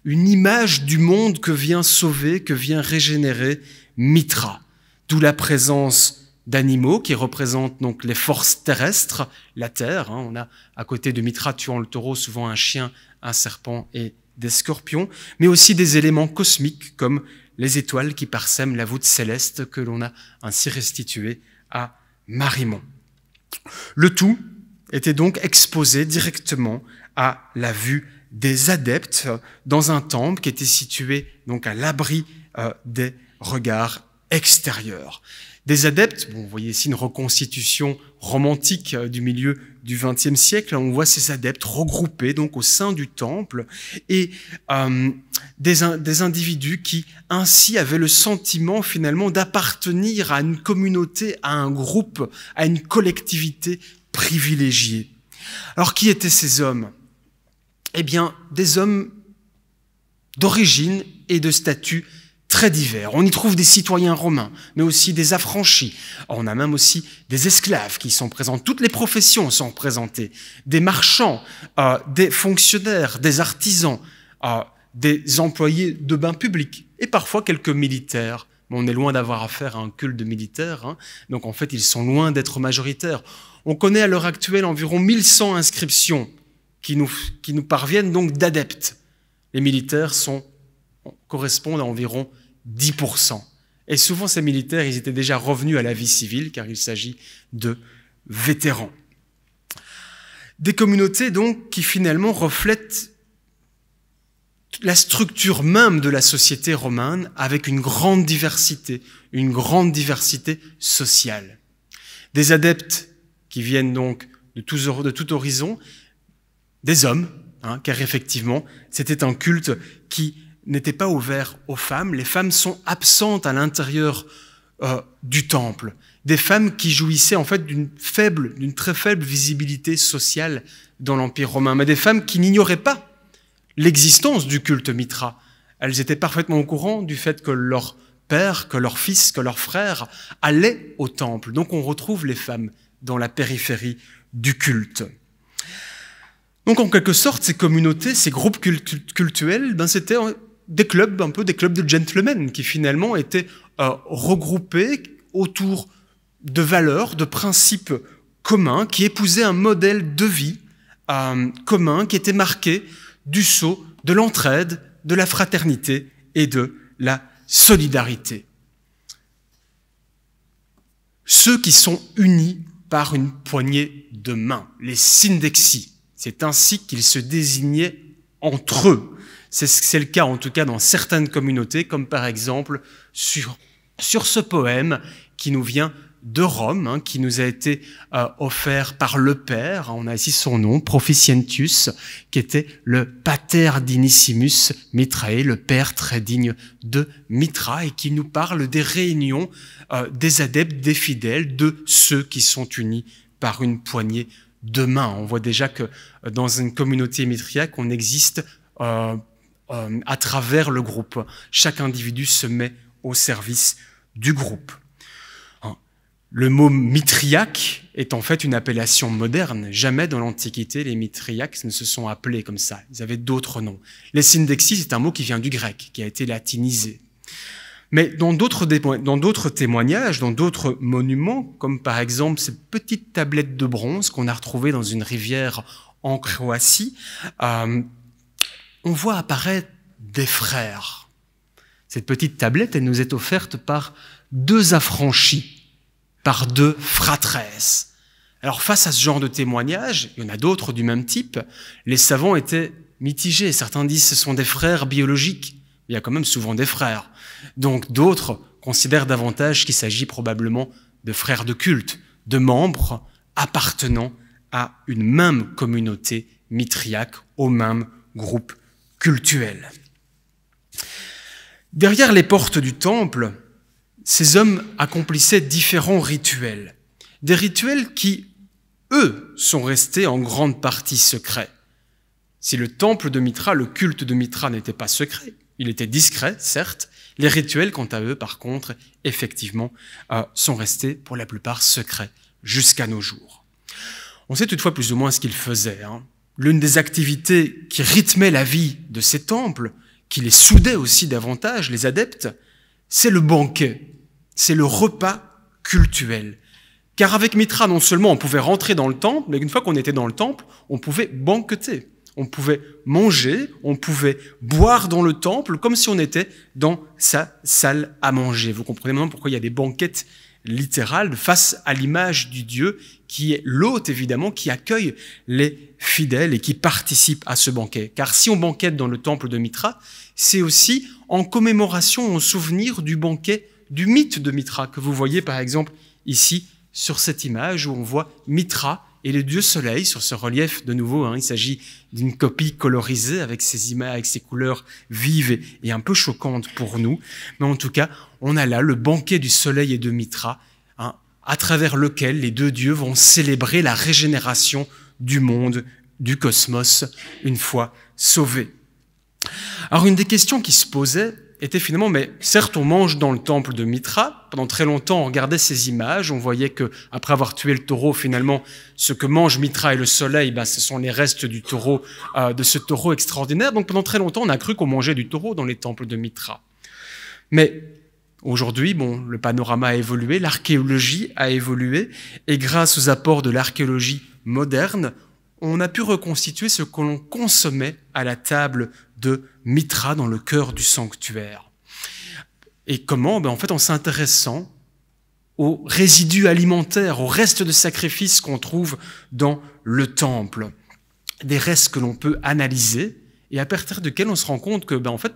une image du monde que vient sauver, que vient régénérer Mitra. D'où la présence d'animaux qui représentent donc les forces terrestres, la terre. Hein. on a à côté de Mitra tuant le taureau souvent un chien, un serpent et des scorpions, mais aussi des éléments cosmiques comme les étoiles qui parsèment la voûte céleste que l'on a ainsi restituée à Marimon. Le tout était donc exposé directement à la vue des adeptes dans un temple qui était situé donc à l'abri euh, des regards extérieurs. Des adeptes, vous voyez ici une reconstitution romantique euh, du milieu du XXe siècle, on voit ces adeptes regroupés donc au sein du temple et euh, des, des individus qui ainsi avaient le sentiment finalement d'appartenir à une communauté, à un groupe, à une collectivité privilégiée. Alors qui étaient ces hommes Eh bien, des hommes d'origine et de statut très divers. On y trouve des citoyens romains, mais aussi des affranchis. On a même aussi des esclaves qui sont présents. Toutes les professions sont représentées. Des marchands, euh, des fonctionnaires, des artisans, euh, des employés de bains publics et parfois quelques militaires. Mais on est loin d'avoir affaire à un culte de militaires. Hein. Donc en fait, ils sont loin d'être majoritaires. On connaît à l'heure actuelle environ 1100 inscriptions qui nous, qui nous parviennent donc d'adeptes. Les militaires sont correspondent à environ 10%. Et souvent, ces militaires, ils étaient déjà revenus à la vie civile, car il s'agit de vétérans. Des communautés, donc, qui finalement reflètent la structure même de la société romaine avec une grande diversité, une grande diversité sociale. Des adeptes qui viennent donc de, tous, de tout horizon, des hommes, hein, car effectivement, c'était un culte qui n'étaient pas ouvert aux femmes. Les femmes sont absentes à l'intérieur euh, du temple. Des femmes qui jouissaient en fait d'une faible, d'une très faible visibilité sociale dans l'Empire romain, mais des femmes qui n'ignoraient pas l'existence du culte mitra. Elles étaient parfaitement au courant du fait que leur père, que leur fils, que leur frère allaient au temple. Donc on retrouve les femmes dans la périphérie du culte. Donc en quelque sorte, ces communautés, ces groupes cultuels, ben, c'était des clubs, un peu des clubs de gentlemen qui finalement étaient euh, regroupés autour de valeurs, de principes communs qui épousaient un modèle de vie euh, commun qui était marqué du sceau de l'entraide, de la fraternité et de la solidarité. Ceux qui sont unis par une poignée de main, les syndexies, c'est ainsi qu'ils se désignaient entre eux c'est le cas en tout cas dans certaines communautés, comme par exemple sur, sur ce poème qui nous vient de Rome, hein, qui nous a été euh, offert par le Père. On a ici son nom, Proficientius, qui était le pater dinissimus Mitrae, le Père très digne de Mitra, et qui nous parle des réunions euh, des adeptes, des fidèles, de ceux qui sont unis par une poignée de main. On voit déjà que euh, dans une communauté mitriaque, on existe euh, à travers le groupe. Chaque individu se met au service du groupe. Hein. Le mot mitriaque est en fait une appellation moderne. Jamais dans l'Antiquité, les mitriaques ne se sont appelés comme ça. Ils avaient d'autres noms. Les syndexis est un mot qui vient du grec, qui a été latinisé. Mais dans d'autres témoignages, dans d'autres monuments, comme par exemple cette petite tablette de bronze qu'on a retrouvée dans une rivière en Croatie, euh, on voit apparaître des frères. Cette petite tablette, elle nous est offerte par deux affranchis, par deux fratresses. Alors face à ce genre de témoignages, il y en a d'autres du même type, les savants étaient mitigés. Certains disent ce sont des frères biologiques. Il y a quand même souvent des frères. Donc d'autres considèrent davantage qu'il s'agit probablement de frères de culte, de membres appartenant à une même communauté mitriaque, au même groupe Derrière les portes du temple, ces hommes accomplissaient différents rituels, des rituels qui, eux, sont restés en grande partie secrets. Si le temple de Mitra, le culte de Mitra n'était pas secret, il était discret, certes, les rituels, quant à eux, par contre, effectivement, euh, sont restés pour la plupart secrets jusqu'à nos jours. On sait toutefois plus ou moins ce qu'ils faisaient. Hein l'une des activités qui rythmait la vie de ces temples, qui les soudait aussi davantage, les adeptes, c'est le banquet, c'est le repas cultuel. Car avec Mitra, non seulement on pouvait rentrer dans le temple, mais une fois qu'on était dans le temple, on pouvait banqueter, on pouvait manger, on pouvait boire dans le temple, comme si on était dans sa salle à manger. Vous comprenez maintenant pourquoi il y a des banquettes littéral, face à l'image du Dieu qui est l'hôte évidemment, qui accueille les fidèles et qui participe à ce banquet. Car si on banquette dans le temple de Mitra, c'est aussi en commémoration, en souvenir du banquet du mythe de Mitra que vous voyez par exemple ici sur cette image où on voit Mitra et le dieu soleil sur ce relief de nouveau. Hein, il s'agit d'une copie colorisée avec ses images, avec ses couleurs vives et, un peu choquantes pour nous. Mais en tout cas, on a là le banquet du soleil et de Mitra, hein, à travers lequel les deux dieux vont célébrer la régénération du monde, du cosmos, une fois sauvé. Alors une des questions qui se posait était finalement, mais certes, on mange dans le temple de Mitra. Pendant très longtemps, on regardait ces images. On voyait que, après avoir tué le taureau, finalement, ce que mange Mitra et le soleil, bah, ce sont les restes du taureau, euh, de ce taureau extraordinaire. Donc, pendant très longtemps, on a cru qu'on mangeait du taureau dans les temples de Mitra. Mais Aujourd'hui, bon, le panorama a évolué, l'archéologie a évolué, et grâce aux apports de l'archéologie moderne, on a pu reconstituer ce que l'on consommait à la table de Mitra dans le cœur du sanctuaire. Et comment ben En fait, en s'intéressant aux résidus alimentaires, aux restes de sacrifices qu'on trouve dans le temple, des restes que l'on peut analyser et à partir de quels on se rend compte que, ben en fait,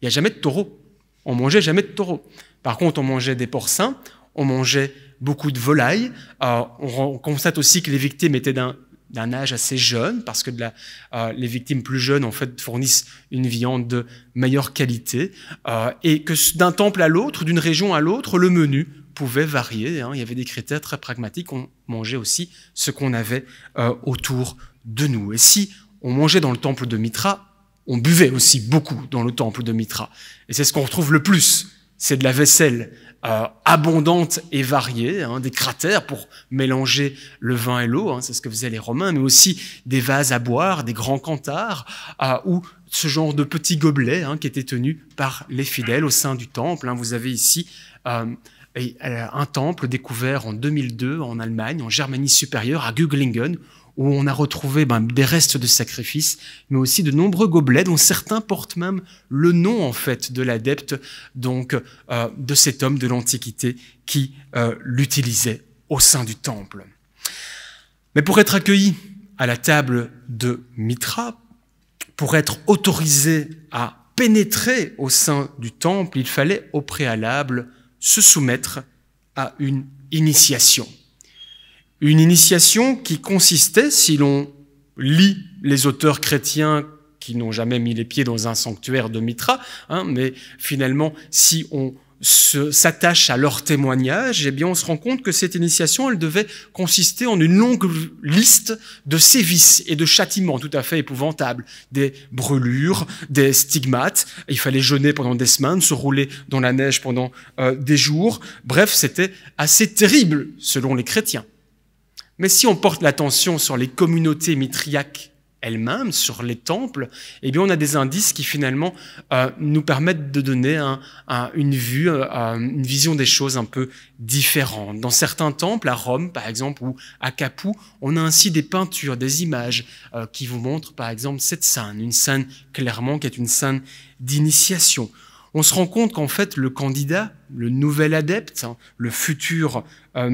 il n'y a jamais de taureau. On mangeait jamais de taureau. Par contre, on mangeait des porcins, on mangeait beaucoup de volailles. Euh, on, on constate aussi que les victimes étaient d'un d'un âge assez jeune, parce que de la, euh, les victimes plus jeunes en fait fournissent une viande de meilleure qualité, euh, et que d'un temple à l'autre, d'une région à l'autre, le menu pouvait varier. Hein. Il y avait des critères très pragmatiques. On mangeait aussi ce qu'on avait euh, autour de nous. Et si on mangeait dans le temple de Mitra, on buvait aussi beaucoup dans le temple de Mitra. Et c'est ce qu'on retrouve le plus c'est de la vaisselle euh, abondante et variée, hein, des cratères pour mélanger le vin et l'eau, hein, c'est ce que faisaient les Romains, mais aussi des vases à boire, des grands cantars, euh, ou ce genre de petits gobelets hein, qui étaient tenus par les fidèles au sein du temple. Vous avez ici euh, un temple découvert en 2002 en Allemagne, en Germanie supérieure, à Guglingen, où on a retrouvé ben, des restes de sacrifices, mais aussi de nombreux gobelets dont certains portent même le nom en fait de l'adepte, donc euh, de cet homme de l'Antiquité qui euh, l'utilisait au sein du temple. Mais pour être accueilli à la table de Mitra, pour être autorisé à pénétrer au sein du temple, il fallait au préalable se soumettre à une initiation. Une initiation qui consistait, si l'on lit les auteurs chrétiens qui n'ont jamais mis les pieds dans un sanctuaire de Mitra, hein, mais finalement, si on s'attache à leur témoignage, eh bien, on se rend compte que cette initiation, elle devait consister en une longue liste de sévices et de châtiments tout à fait épouvantables. Des brûlures, des stigmates, il fallait jeûner pendant des semaines, se rouler dans la neige pendant euh, des jours. Bref, c'était assez terrible, selon les chrétiens. Mais si on porte l'attention sur les communautés mitriaques elles-mêmes, sur les temples, eh bien on a des indices qui finalement euh, nous permettent de donner un, une vue, euh, une vision des choses un peu différente. Dans certains temples, à Rome par exemple ou à Capoue, on a ainsi des peintures, des images euh, qui vous montrent par exemple cette scène, une scène clairement qui est une scène d'initiation on se rend compte qu'en fait, le candidat, le nouvel adepte, hein, le futur euh,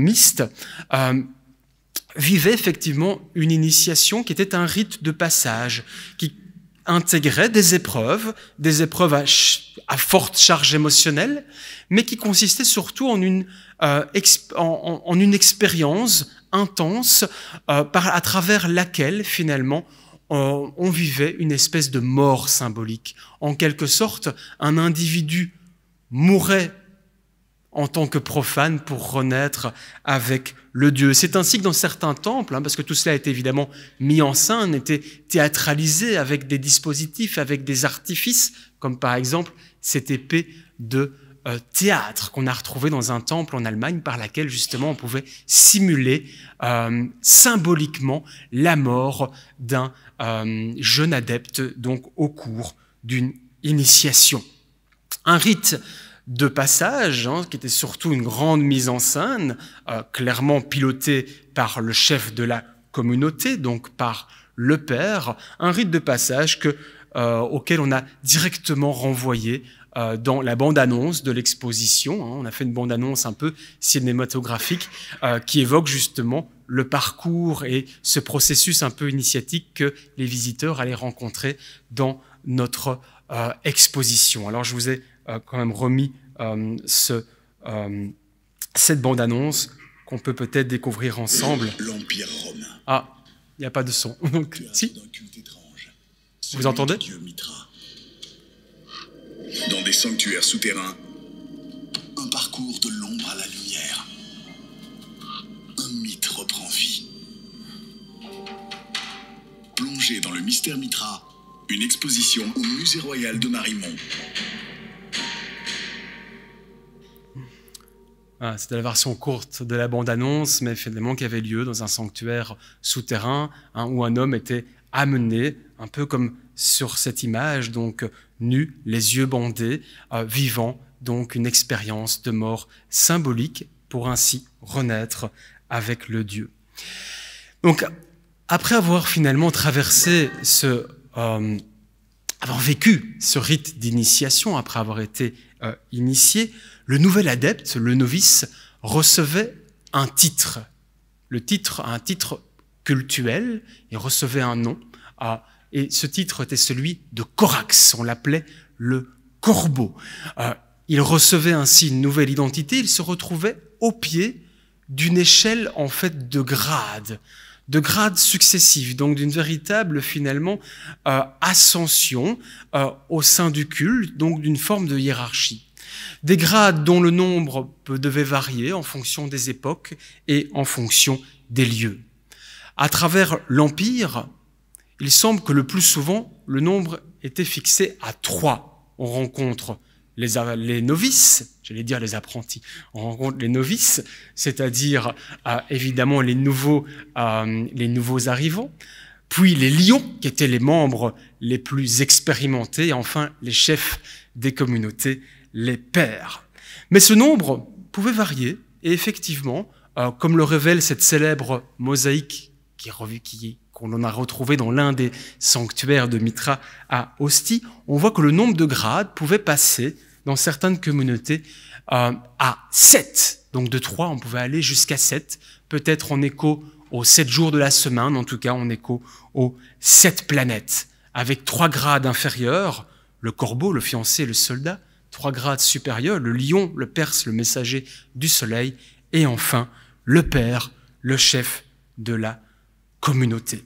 vivait effectivement une initiation qui était un rite de passage, qui intégrait des épreuves, des épreuves à, forte charge émotionnelle, mais qui consistait surtout en une, euh, en, une expérience intense euh, par, à travers laquelle finalement euh, on vivait une espèce de mort symbolique. En quelque sorte, un individu mourait en tant que profane pour renaître avec le Dieu. C'est ainsi que dans certains temples, hein, parce que tout cela était évidemment mis en scène, était théâtralisé avec des dispositifs, avec des artifices, comme par exemple cette épée de euh, théâtre qu'on a retrouvée dans un temple en Allemagne, par laquelle justement on pouvait simuler euh, symboliquement la mort d'un euh, jeune adepte, donc au cours d'une initiation. Un rite de passage, hein, qui était surtout une grande mise en scène, euh, clairement pilotée par le chef de la communauté, donc par le père, un rite de passage que, euh, auquel on a directement renvoyé euh, dans la bande-annonce de l'exposition. Hein. on a fait une bande-annonce un peu cinématographique qui évoque justement le parcours et ce processus un peu initiatique que les visiteurs allaient rencontrer dans notre exposition. Alors je vous ai quand même remis euh, ce, euh, cette bande-annonce qu'on peut peut-être découvrir ensemble. L'Empire romain. Ah, il n'y a pas de son. Donc, si. Vous entendez Mitra. Dans des sanctuaires souterrains, un parcours de l'ombre à la lumière. Un mythe reprend vie. Plongé dans le mystère Mitra, une exposition au Musée Royal de Marimont. Ah, c'était la version courte de la bande-annonce, mais finalement qui avait lieu dans un sanctuaire souterrain hein, où un homme était amené, un peu comme sur cette image, donc nu, les yeux bandés, euh, vivant donc une expérience de mort symbolique pour ainsi renaître avec le Dieu. Donc, après avoir finalement traversé ce, euh, avoir vécu ce rite d'initiation, après avoir été euh, initié, le nouvel adepte, le novice, recevait un titre. Le titre, un titre cultuel, il recevait un nom. et ce titre était celui de Corax. On l'appelait le corbeau. Euh, il recevait ainsi une nouvelle identité. Il se retrouvait au pied d'une échelle en fait de grades, de grades successifs, donc d'une véritable finalement euh, ascension euh, au sein du culte, donc d'une forme de hiérarchie des grades dont le nombre devait varier en fonction des époques et en fonction des lieux. À travers l'Empire, il semble que le plus souvent, le nombre était fixé à trois. On rencontre les, euh, novices, j'allais dire les apprentis, on rencontre les novices, c'est-à-dire euh, évidemment les nouveaux, euh, les nouveaux arrivants, puis les lions, qui étaient les membres les plus expérimentés, et enfin les chefs des communautés les pères. Mais ce nombre pouvait varier, et effectivement, euh, comme le révèle cette célèbre mosaïque qu'on qui, qu'on a retrouvée dans l'un des sanctuaires de Mitra à Ostie, on voit que le nombre de grades pouvait passer dans certaines communautés euh, à 7. Donc de 3, on pouvait aller jusqu'à 7, peut-être en écho aux 7 jours de la semaine, en tout cas en écho aux 7 planètes, avec trois grades inférieurs, le corbeau, le fiancé, le soldat, trois grades supérieurs, le lion, le Perse, le messager du soleil, et enfin le Père, le chef de la communauté.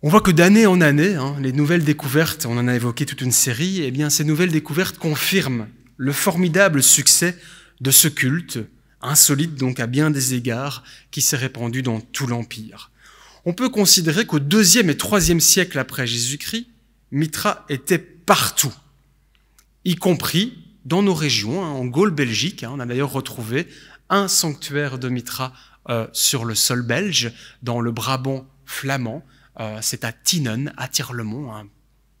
On voit que d'année en année, hein, les nouvelles découvertes, on en a évoqué toute une série, eh bien, ces nouvelles découvertes confirment le formidable succès de ce culte, insolite donc à bien des égards, qui s'est répandu dans tout l'Empire. On peut considérer qu'au deuxième et troisième siècle après Jésus-Christ, Mitra était partout y compris dans nos régions, hein, en Gaule belgique. Hein. on a d'ailleurs retrouvé un sanctuaire de Mitra euh, sur le sol belge, dans le Brabant flamand. Euh, c'est à Tienen, à Tirlemont, un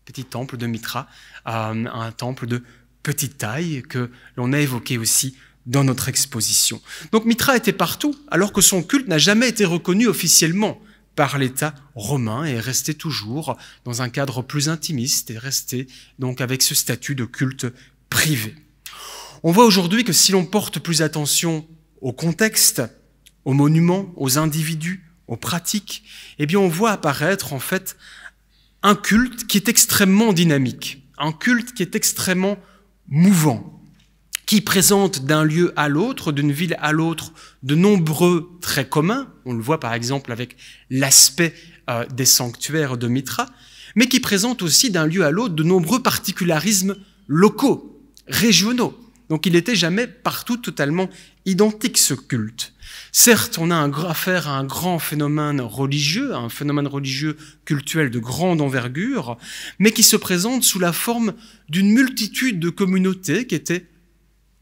petit temple de Mitra, euh, un temple de petite taille que l'on a évoqué aussi dans notre exposition. Donc Mitra était partout, alors que son culte n'a jamais été reconnu officiellement par l'État romain et rester toujours dans un cadre plus intimiste et rester donc avec ce statut de culte privé. On voit aujourd'hui que si l'on porte plus attention au contexte, aux monuments, aux individus, aux pratiques, eh bien on voit apparaître en fait un culte qui est extrêmement dynamique, un culte qui est extrêmement mouvant, qui présente d'un lieu à l'autre, d'une ville à l'autre, de nombreux traits communs. On le voit par exemple avec l'aspect euh, des sanctuaires de Mitra, mais qui présente aussi d'un lieu à l'autre de nombreux particularismes locaux, régionaux. Donc il n'était jamais partout totalement identique ce culte. Certes, on a un, affaire à un grand phénomène religieux, un phénomène religieux culturel de grande envergure, mais qui se présente sous la forme d'une multitude de communautés qui étaient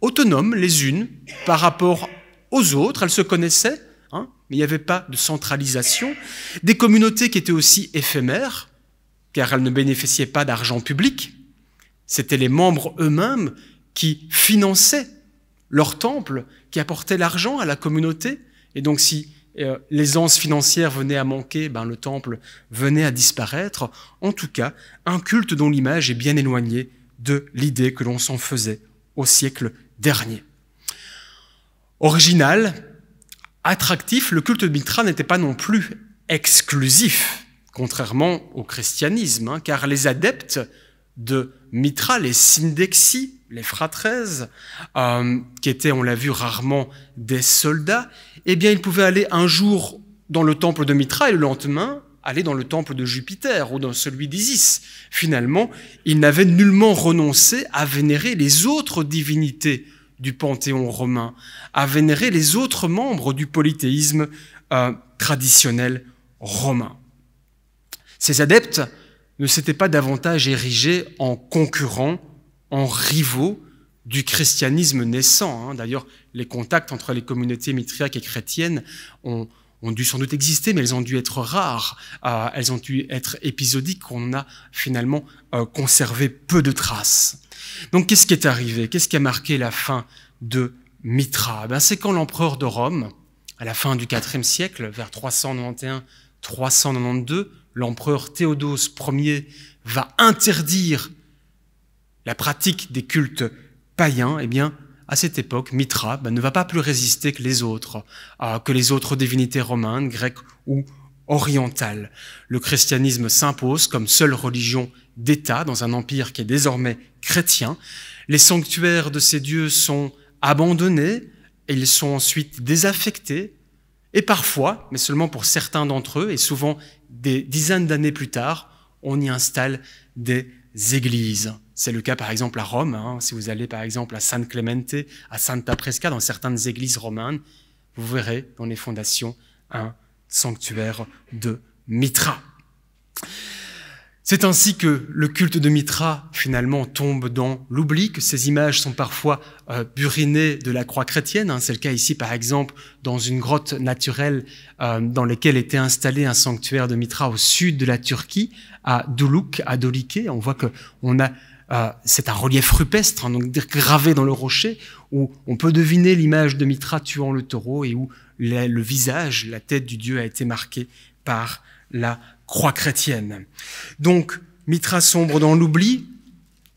autonomes les unes par rapport aux autres, elles se connaissaient, hein, mais il n'y avait pas de centralisation, des communautés qui étaient aussi éphémères, car elles ne bénéficiaient pas d'argent public, c'était les membres eux-mêmes qui finançaient leur temple, qui apportaient l'argent à la communauté, et donc si euh, l'aisance financière venait à manquer, ben, le temple venait à disparaître, en tout cas, un culte dont l'image est bien éloignée de l'idée que l'on s'en faisait au siècle dernier. Original, attractif, le culte de Mitra n'était pas non plus exclusif, contrairement au christianisme, hein, car les adeptes de Mitra, les syndexi, les fratres, euh, qui étaient, on l'a vu, rarement des soldats, eh bien, ils pouvaient aller un jour dans le temple de Mitra et le lendemain aller dans le temple de Jupiter ou dans celui d'Isis. Finalement, il n'avait nullement renoncé à vénérer les autres divinités du panthéon romain, à vénérer les autres membres du polythéisme euh, traditionnel romain. Ces adeptes ne s'étaient pas davantage érigés en concurrents, en rivaux du christianisme naissant. Hein. D'ailleurs, les contacts entre les communautés mitriaques et chrétiennes ont, ont dû sans doute exister, mais elles ont dû être rares, elles ont dû être épisodiques, on a finalement euh, conservé peu de traces. Donc qu'est-ce qui est arrivé Qu'est-ce qui a marqué la fin de Mitra eh ben, C'est quand l'empereur de Rome, à la fin du IVe siècle, vers 391-392, l'empereur Théodose Ier va interdire la pratique des cultes païens, eh bien, à cette époque, Mitra ben, ne va pas plus résister que les autres, ah, que les autres divinités romaines, grecques ou orientales. Le christianisme s'impose comme seule religion d'État dans un empire qui est désormais chrétien. Les sanctuaires de ces dieux sont abandonnés, et ils sont ensuite désaffectés, et parfois, mais seulement pour certains d'entre eux, et souvent des dizaines d'années plus tard, on y installe des églises. C'est le cas par exemple à Rome. Hein. Si vous allez par exemple à San Clemente, à Santa Presca, dans certaines églises romanes, vous verrez dans les fondations un sanctuaire de Mitra. C'est ainsi que le culte de Mitra finalement tombe dans l'oubli, que ces images sont parfois euh, burinées de la croix chrétienne. Hein. C'est le cas ici par exemple dans une grotte naturelle euh, dans laquelle était installé un sanctuaire de Mitra au sud de la Turquie, à Duluk, à Dolike. On voit que a euh, c'est un relief rupestre, hein, donc gravé dans le rocher, où on peut deviner l'image de Mitra tuant le taureau et où le visage, la tête du dieu a été marqué par la croix chrétienne. Donc, Mitra sombre dans l'oubli,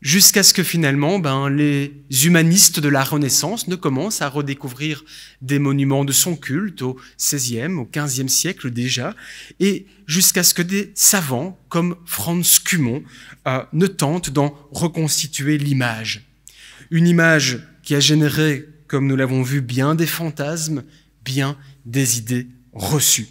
jusqu'à ce que finalement ben, les humanistes de la Renaissance ne commencent à redécouvrir des monuments de son culte au XVIe, au XVe siècle déjà, et jusqu'à ce que des savants comme Franz Cumont euh, ne tentent d'en reconstituer l'image. Une image qui a généré, comme nous l'avons vu, bien des fantasmes, bien des idées reçues.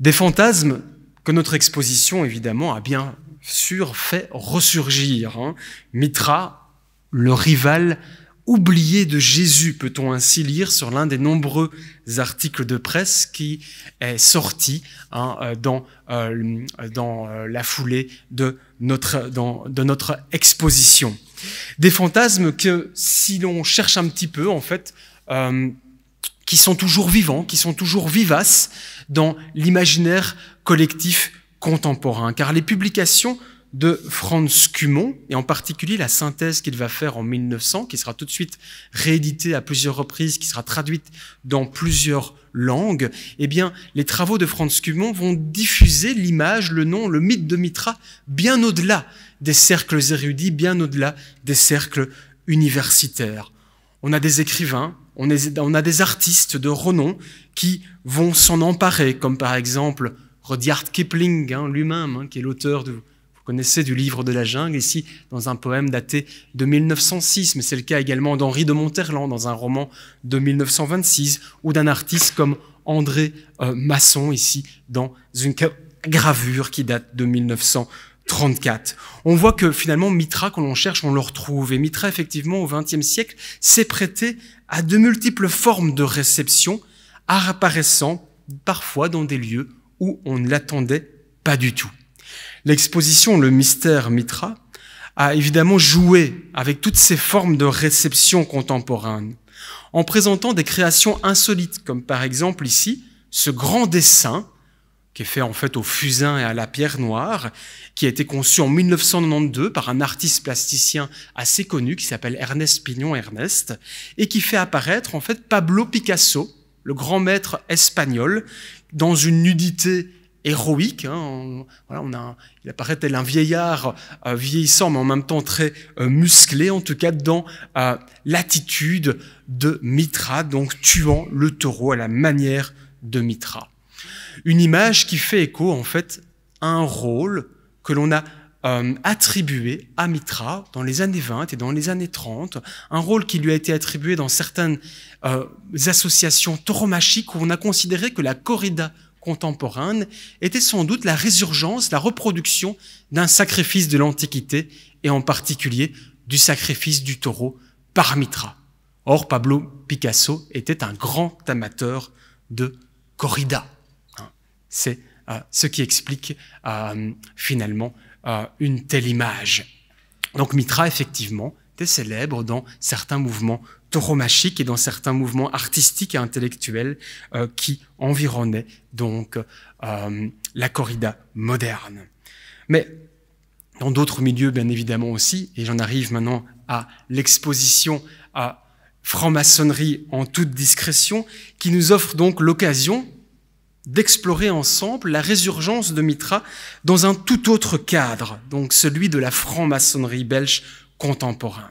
Des fantasmes que notre exposition, évidemment, a bien sur fait ressurgir. Hein. Mitra, le rival oublié de Jésus, peut-on ainsi lire sur l'un des nombreux articles de presse qui est sorti hein, euh, dans, euh, dans euh, la foulée de notre, de notre exposition. Des fantasmes que, si l'on cherche un petit peu, en fait, qui sont toujours vivants, qui sont toujours vivaces dans l'imaginaire collectif contemporain, car les publications de Franz Cumont, et en particulier la synthèse qu'il va faire en 1900, qui sera tout de suite rééditée à plusieurs reprises, qui sera traduite dans plusieurs langues, eh bien, les travaux de Franz Cumont vont diffuser l'image, le nom, le mythe de Mitra bien au-delà des cercles érudits, bien au-delà des cercles universitaires. On a des écrivains, on, a des artistes de renom qui vont s'en emparer, comme par exemple Rudyard Kipling hein, lui-même, hein, qui est l'auteur de, vous connaissez, du livre de la jungle, ici dans un poème daté de 1906, mais c'est le cas également d'Henri de Monterland dans un roman de 1926, ou d'un artiste comme André euh, Masson, ici dans une gravure qui date de 1934. On voit que finalement Mitra, quand on cherche, on le retrouve. Et Mitra, effectivement, au XXe siècle, s'est prêté à de multiples formes de réception, apparaissant parfois dans des lieux où on ne l'attendait pas du tout. L'exposition Le mystère Mitra a évidemment joué avec toutes ces formes de réception contemporaine, en présentant des créations insolites, comme par exemple ici ce grand dessin qui est fait en fait au fusain et à la pierre noire, qui a été conçu en 1992 par un artiste plasticien assez connu qui s'appelle Ernest Pignon Ernest, et qui fait apparaître en fait Pablo Picasso, le grand maître espagnol, dans une nudité héroïque. Hein, il apparaît tel un vieillard euh, vieillissant, mais en même temps très euh, musclé, en tout cas dans euh, l'attitude de Mitra, donc tuant le taureau à la manière de Mitra. Une image qui fait écho en fait à un rôle que l'on a euh, attribué à Mitra dans les années 20 et dans les années 30, un rôle qui lui a été attribué dans certaines euh, associations tauromachiques où on a considéré que la corrida contemporaine était sans doute la résurgence, la reproduction d'un sacrifice de l'Antiquité et en particulier du sacrifice du taureau par Mitra. Or, Pablo Picasso était un grand amateur de corrida. Hein, c'est euh, ce qui explique finalement une telle image. Donc Mitra, effectivement, était célèbre dans certains mouvements tauromachiques et dans certains mouvements artistiques et intellectuels euh, qui environnaient donc euh, la corrida moderne. Mais dans d'autres milieux, bien évidemment aussi, et j'en arrive maintenant à l'exposition à franc-maçonnerie en toute discrétion, qui nous offre donc l'occasion, d'explorer ensemble la résurgence de Mitra dans un tout autre cadre, donc celui de la franc-maçonnerie belge contemporaine.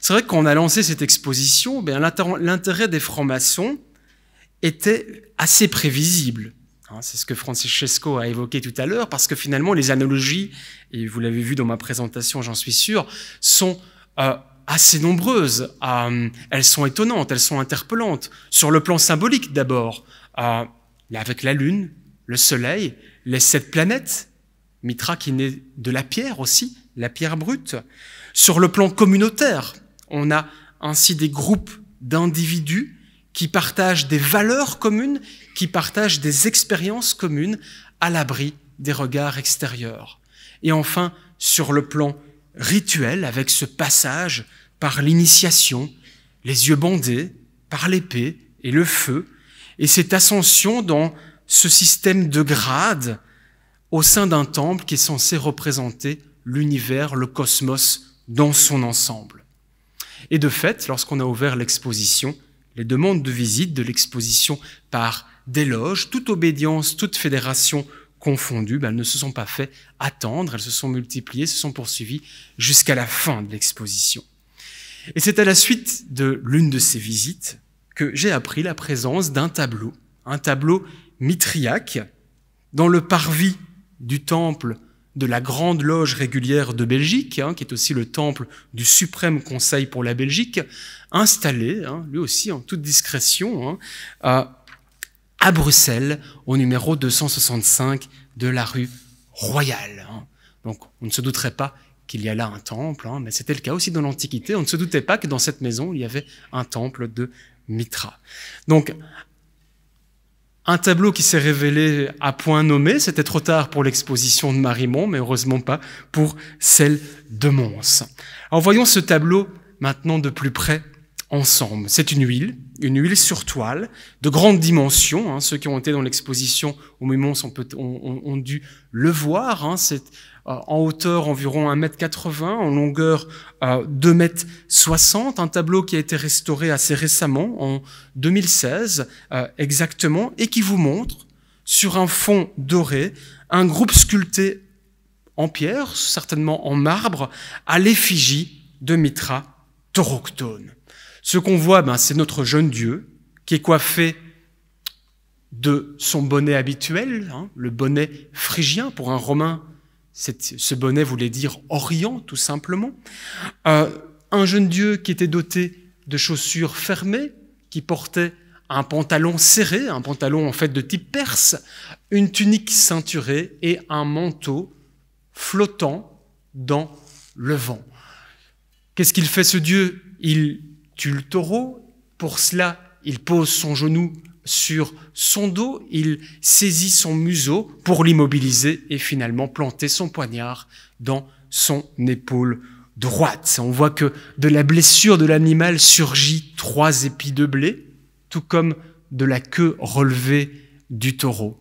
C'est vrai qu'on a lancé cette exposition, ben, l'intérêt des francs-maçons était assez prévisible. Hein, c'est ce que Francesco a évoqué tout à l'heure, parce que finalement, les analogies, et vous l'avez vu dans ma présentation, j'en suis sûr, sont euh, assez nombreuses. Euh, elles sont étonnantes, elles sont interpellantes. Sur le plan symbolique d'abord, euh, avec la Lune, le Soleil, les sept planètes, Mitra qui naît de la pierre aussi, la pierre brute. Sur le plan communautaire, on a ainsi des groupes d'individus qui partagent des valeurs communes, qui partagent des expériences communes à l'abri des regards extérieurs. Et enfin, sur le plan rituel, avec ce passage par l'initiation, les yeux bandés, par l'épée et le feu, et cette ascension dans ce système de grades au sein d'un temple qui est censé représenter l'univers, le cosmos dans son ensemble. Et de fait, lorsqu'on a ouvert l'exposition, les demandes de visite de l'exposition par des loges, toute obédience, toute fédération confondue, ben, elles ne se sont pas fait attendre, elles se sont multipliées, se sont poursuivies jusqu'à la fin de l'exposition. Et c'est à la suite de l'une de ces visites j'ai appris la présence d'un tableau, un tableau mitriaque, dans le parvis du temple de la Grande Loge régulière de Belgique, hein, qui est aussi le temple du Suprême Conseil pour la Belgique, installé, hein, lui aussi en toute discrétion, hein, à Bruxelles, au numéro 265 de la rue Royale. Donc on ne se douterait pas qu'il y a là un temple, mais c'était le cas aussi dans l'Antiquité, on ne se doutait pas que dans cette maison, il y avait un temple de Mitra. Donc, un tableau qui s'est révélé à point nommé, c'était trop tard pour l'exposition de Marimont, mais heureusement pas pour celle de Mons. Alors voyons ce tableau maintenant de plus près ensemble. C'est une huile, une huile sur toile de grande dimension. Hein. ceux qui ont été dans l'exposition au Mons ont, on, dû le voir. Hein, cette euh, en hauteur environ 1m80, en longueur 2m60, euh, un tableau qui a été restauré assez récemment, en 2016 euh, exactement, et qui vous montre sur un fond doré un groupe sculpté en pierre, certainement en marbre, à l'effigie de Mitra Toroctone. Ce qu'on voit, ben, c'est notre jeune Dieu qui est coiffé de son bonnet habituel, hein, le bonnet phrygien pour un Romain ce bonnet voulait dire Orient, tout simplement. Euh, un jeune dieu qui était doté de chaussures fermées, qui portait un pantalon serré, un pantalon en fait de type perse, une tunique ceinturée et un manteau flottant dans le vent. Qu'est-ce qu'il fait ce dieu Il tue le taureau, pour cela il pose son genou sur son dos, il saisit son museau pour l'immobiliser et finalement planter son poignard dans son épaule droite. On voit que de la blessure de l'animal surgit trois épis de blé, tout comme de la queue relevée du taureau.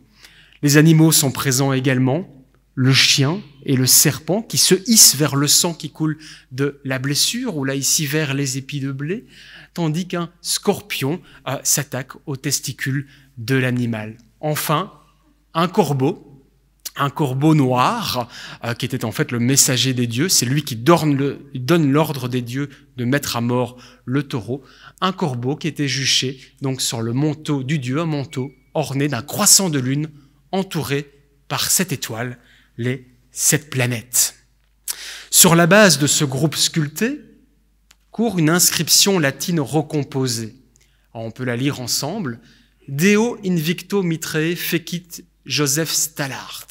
Les animaux sont présents également, le chien et le serpent qui se hissent vers le sang qui coule de la blessure, ou là ici vers les épis de blé, tandis qu'un scorpion euh, s'attaque aux testicules de l'animal. Enfin, un corbeau, un corbeau noir, euh, qui était en fait le messager des dieux, c'est lui qui donne l'ordre des dieux de mettre à mort le taureau, un corbeau qui était juché donc sur le manteau du dieu, un manteau orné d'un croissant de lune entouré par cette étoile les sept planètes. Sur la base de ce groupe sculpté court une inscription latine recomposée. Ah, on peut la lire ensemble. Deo invicto mitrae fecit Joseph Stallart.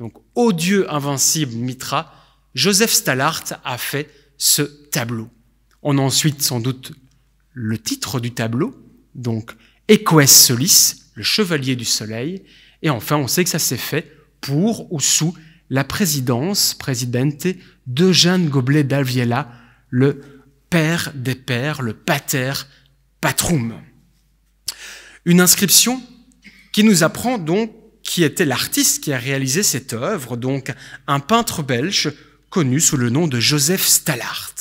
Donc, ô Dieu invincible Mitra, Joseph Stallart a fait ce tableau. On a ensuite sans doute le titre du tableau, donc Eques Solis, le chevalier du soleil, et enfin on sait que ça s'est fait pour ou sous la présidence, présidente, Jeanne Goblet d'Alviella, le père des pères, le pater patrum. Une inscription qui nous apprend donc qui était l'artiste qui a réalisé cette œuvre, donc un peintre belge connu sous le nom de Joseph Stallart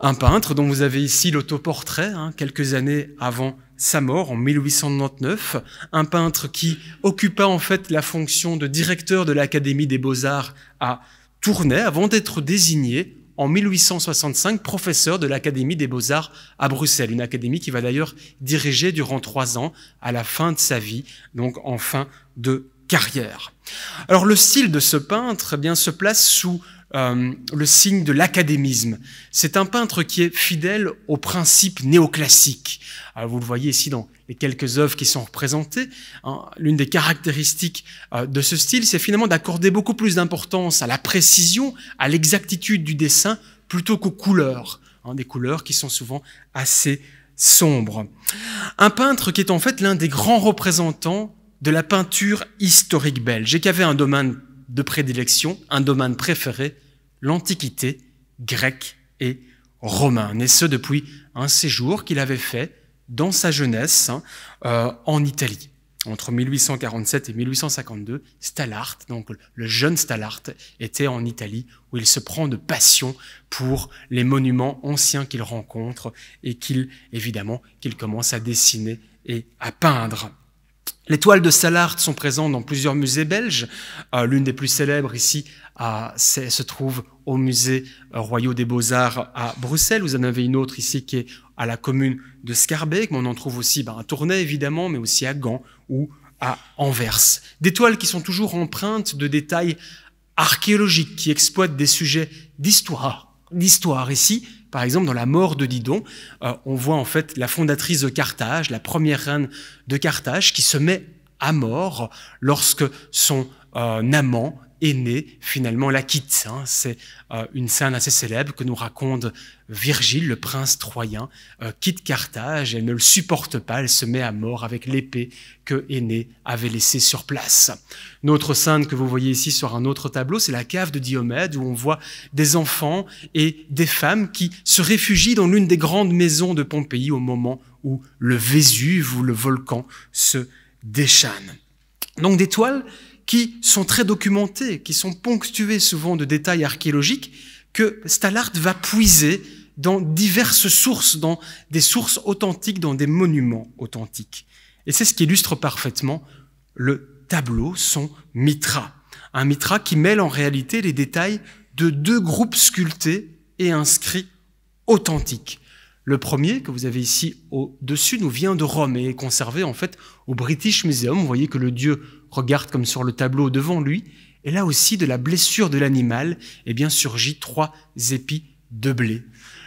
un peintre dont vous avez ici l'autoportrait, hein, quelques années avant sa mort, en 1899, un peintre qui occupa en fait la fonction de directeur de l'Académie des beaux-arts à Tournai, avant d'être désigné en 1865 professeur de l'Académie des beaux-arts à Bruxelles, une académie qui va d'ailleurs diriger durant trois ans à la fin de sa vie, donc en fin de carrière. Alors le style de ce peintre eh bien, se place sous euh, le signe de l'académisme. C'est un peintre qui est fidèle aux principes néoclassiques. vous le voyez ici dans les quelques œuvres qui sont représentées. Hein. L'une des caractéristiques euh, de ce style, c'est finalement d'accorder beaucoup plus d'importance à la précision, à l'exactitude du dessin, plutôt qu'aux couleurs. Hein, des couleurs qui sont souvent assez sombres. Un peintre qui est en fait l'un des grands représentants de la peinture historique belge et qui avait un domaine de prédilection, un domaine préféré, l'Antiquité grecque et romaine, et ce depuis un séjour qu'il avait fait dans sa jeunesse hein, euh, en Italie. Entre 1847 et 1852, Stalart, donc le jeune Stallart, était en Italie où il se prend de passion pour les monuments anciens qu'il rencontre et qu'il, évidemment, qu'il commence à dessiner et à peindre. Les toiles de Salart sont présentes dans plusieurs musées belges. Euh, l'une des plus célèbres ici se trouve au musée euh, royal des Beaux-Arts à Bruxelles. Vous en avez une autre ici qui est à la commune de Scarbeck, mais on en trouve aussi bah, à Tournai évidemment, mais aussi à Gand ou à Anvers. Des toiles qui sont toujours empreintes de détails archéologiques, qui exploitent des sujets d'histoire, d'histoire ici, par exemple, dans la mort de Didon, euh, on voit en fait la fondatrice de Carthage, la première reine de Carthage, qui se met à mort lorsque son euh, amant aînée, finalement la quitte. Hein. C'est euh, une scène assez célèbre que nous raconte Virgile, le prince troyen, quitte euh, Carthage, elle ne le supporte pas, elle se met à mort avec l'épée que Aînée avait laissée sur place. Notre scène que vous voyez ici sur un autre tableau, c'est la cave de Diomède où on voit des enfants et des femmes qui se réfugient dans l'une des grandes maisons de Pompéi au moment où le Vésuve ou le volcan se déchaîne. Donc des toiles qui sont très documentés, qui sont ponctués souvent de détails archéologiques, que Stallard va puiser dans diverses sources, dans des sources authentiques, dans des monuments authentiques. Et c'est ce qui illustre parfaitement le tableau, son mitra. Un mitra qui mêle en réalité les détails de deux groupes sculptés et inscrits authentiques. Le premier, que vous avez ici au-dessus, nous vient de Rome et est conservé en fait au British Museum. Vous voyez que le dieu regarde comme sur le tableau devant lui, et là aussi de la blessure de l'animal, eh bien surgit trois épis de blé.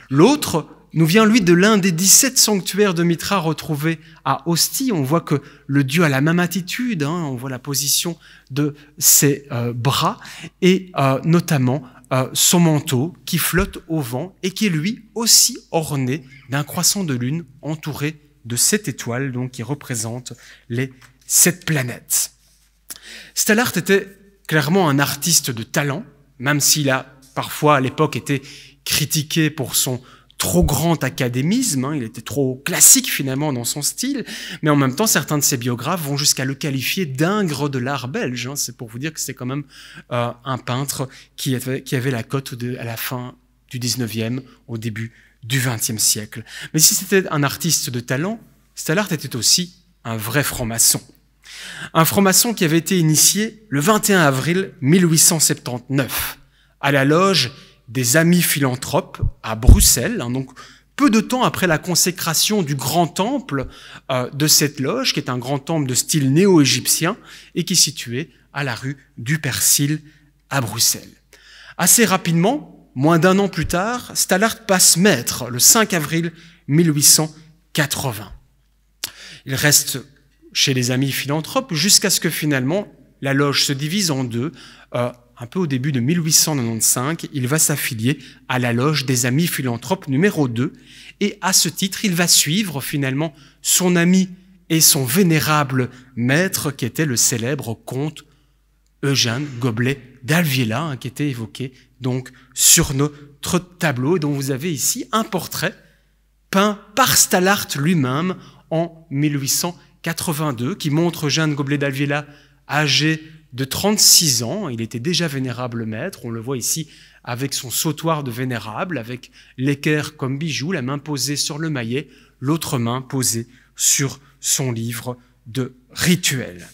L'autre nous vient lui de l'un des 17 sanctuaires de Mitra retrouvés à Hostie. On voit que le dieu a la même attitude, hein. on voit la position de ses euh, bras et euh, notamment euh, son manteau qui flotte au vent et qui est lui aussi orné d'un croissant de lune entouré de sept étoiles, donc qui représentent les sept planètes. Stellart était clairement un artiste de talent, même s'il a parfois à l'époque été critiqué pour son trop grand académisme, hein. il était trop classique finalement dans son style, mais en même temps certains de ses biographes vont jusqu'à le qualifier d'ingre de l'art belge, hein. c'est pour vous dire que c'est quand même euh, un peintre qui avait, la cote à la fin du 19e, au début du 20e siècle. Mais si c'était un artiste de talent, Stallard était aussi un vrai franc-maçon. Un franc-maçon qui avait été initié le 21 avril 1879 à la loge des Amis philanthropes à Bruxelles, hein, donc peu de temps après la consécration du grand temple euh, de cette loge, qui est un grand temple de style néo-égyptien et qui est situé à la rue du Persil à Bruxelles. Assez rapidement, moins d'un an plus tard, Stallard passe maître le 5 avril 1880. Il reste chez les amis philanthropes, jusqu'à ce que finalement la loge se divise en deux. Euh, un peu au début de 1895, il va s'affilier à la loge des amis philanthropes numéro 2, et à ce titre, il va suivre finalement son ami et son vénérable maître, qui était le célèbre comte Eugène Goblet d'Alviella, hein, qui était évoqué donc sur notre tableau, dont vous avez ici un portrait peint par Stalart lui-même en 1895. 82, qui montre Jeanne Goblet d'Alviela âgé de 36 ans. Il était déjà vénérable maître. On le voit ici avec son sautoir de vénérable, avec l'équerre comme bijou, la main posée sur le maillet, l'autre main posée sur son livre de rituel.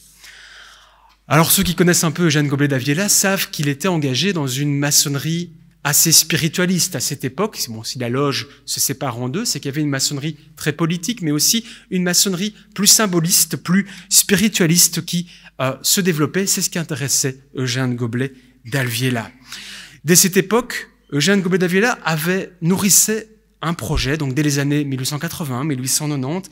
Alors ceux qui connaissent un peu Jeanne Goblet d'Aviella savent qu'il était engagé dans une maçonnerie assez spiritualiste à cette époque. si la loge se sépare en deux, c'est qu'il y avait une maçonnerie très politique, mais aussi une maçonnerie plus symboliste, plus spiritualiste qui euh, se développait. C'est ce qui intéressait Eugène Goblet d'Alviella. Dès cette époque, Eugène Goblet d'Alviella avait nourrissait un projet, donc dès les années 1880, 1890,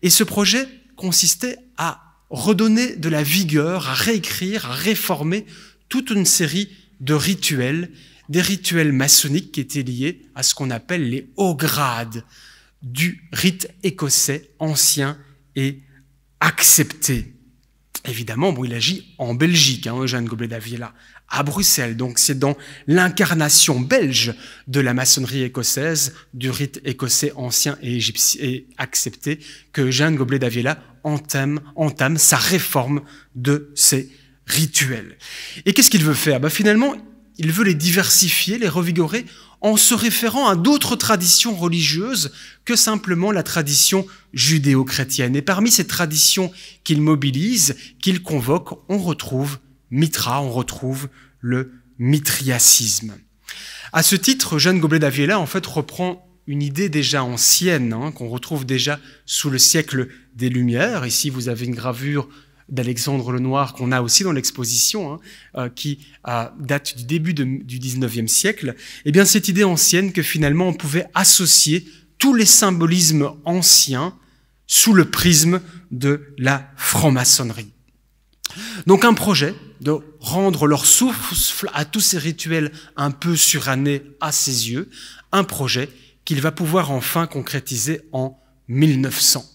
et ce projet consistait à redonner de la vigueur, à réécrire, à réformer toute une série de rituels des rituels maçonniques qui étaient liés à ce qu'on appelle les hauts grades du rite écossais ancien et accepté. Évidemment, bon, il agit en Belgique, hein, Eugène Goblet d'Aviella, à Bruxelles. Donc c'est dans l'incarnation belge de la maçonnerie écossaise, du rite écossais ancien et, accepté, que Eugène Goblet d'Aviella entame, sa réforme de ses rituels. Et qu'est-ce qu'il veut faire bah, Finalement, il veut les diversifier, les revigorer, en se référant à d'autres traditions religieuses que simplement la tradition judéo-chrétienne. Et parmi ces traditions qu'il mobilise, qu'il convoque, on retrouve Mitra, on retrouve le mitriacisme. À ce titre, Jeanne Goblet d'Aviella en fait reprend une idée déjà ancienne, hein, qu'on retrouve déjà sous le siècle des Lumières. Ici, vous avez une gravure d'Alexandre le Noir qu'on a aussi dans l'exposition, hein, euh, qui euh, date du début du 19e siècle, et eh bien cette idée ancienne que finalement on pouvait associer tous les symbolismes anciens sous le prisme de la franc-maçonnerie. Donc un projet de rendre leur souffle à tous ces rituels un peu surannés à ses yeux, un projet qu'il va pouvoir enfin concrétiser en 1900.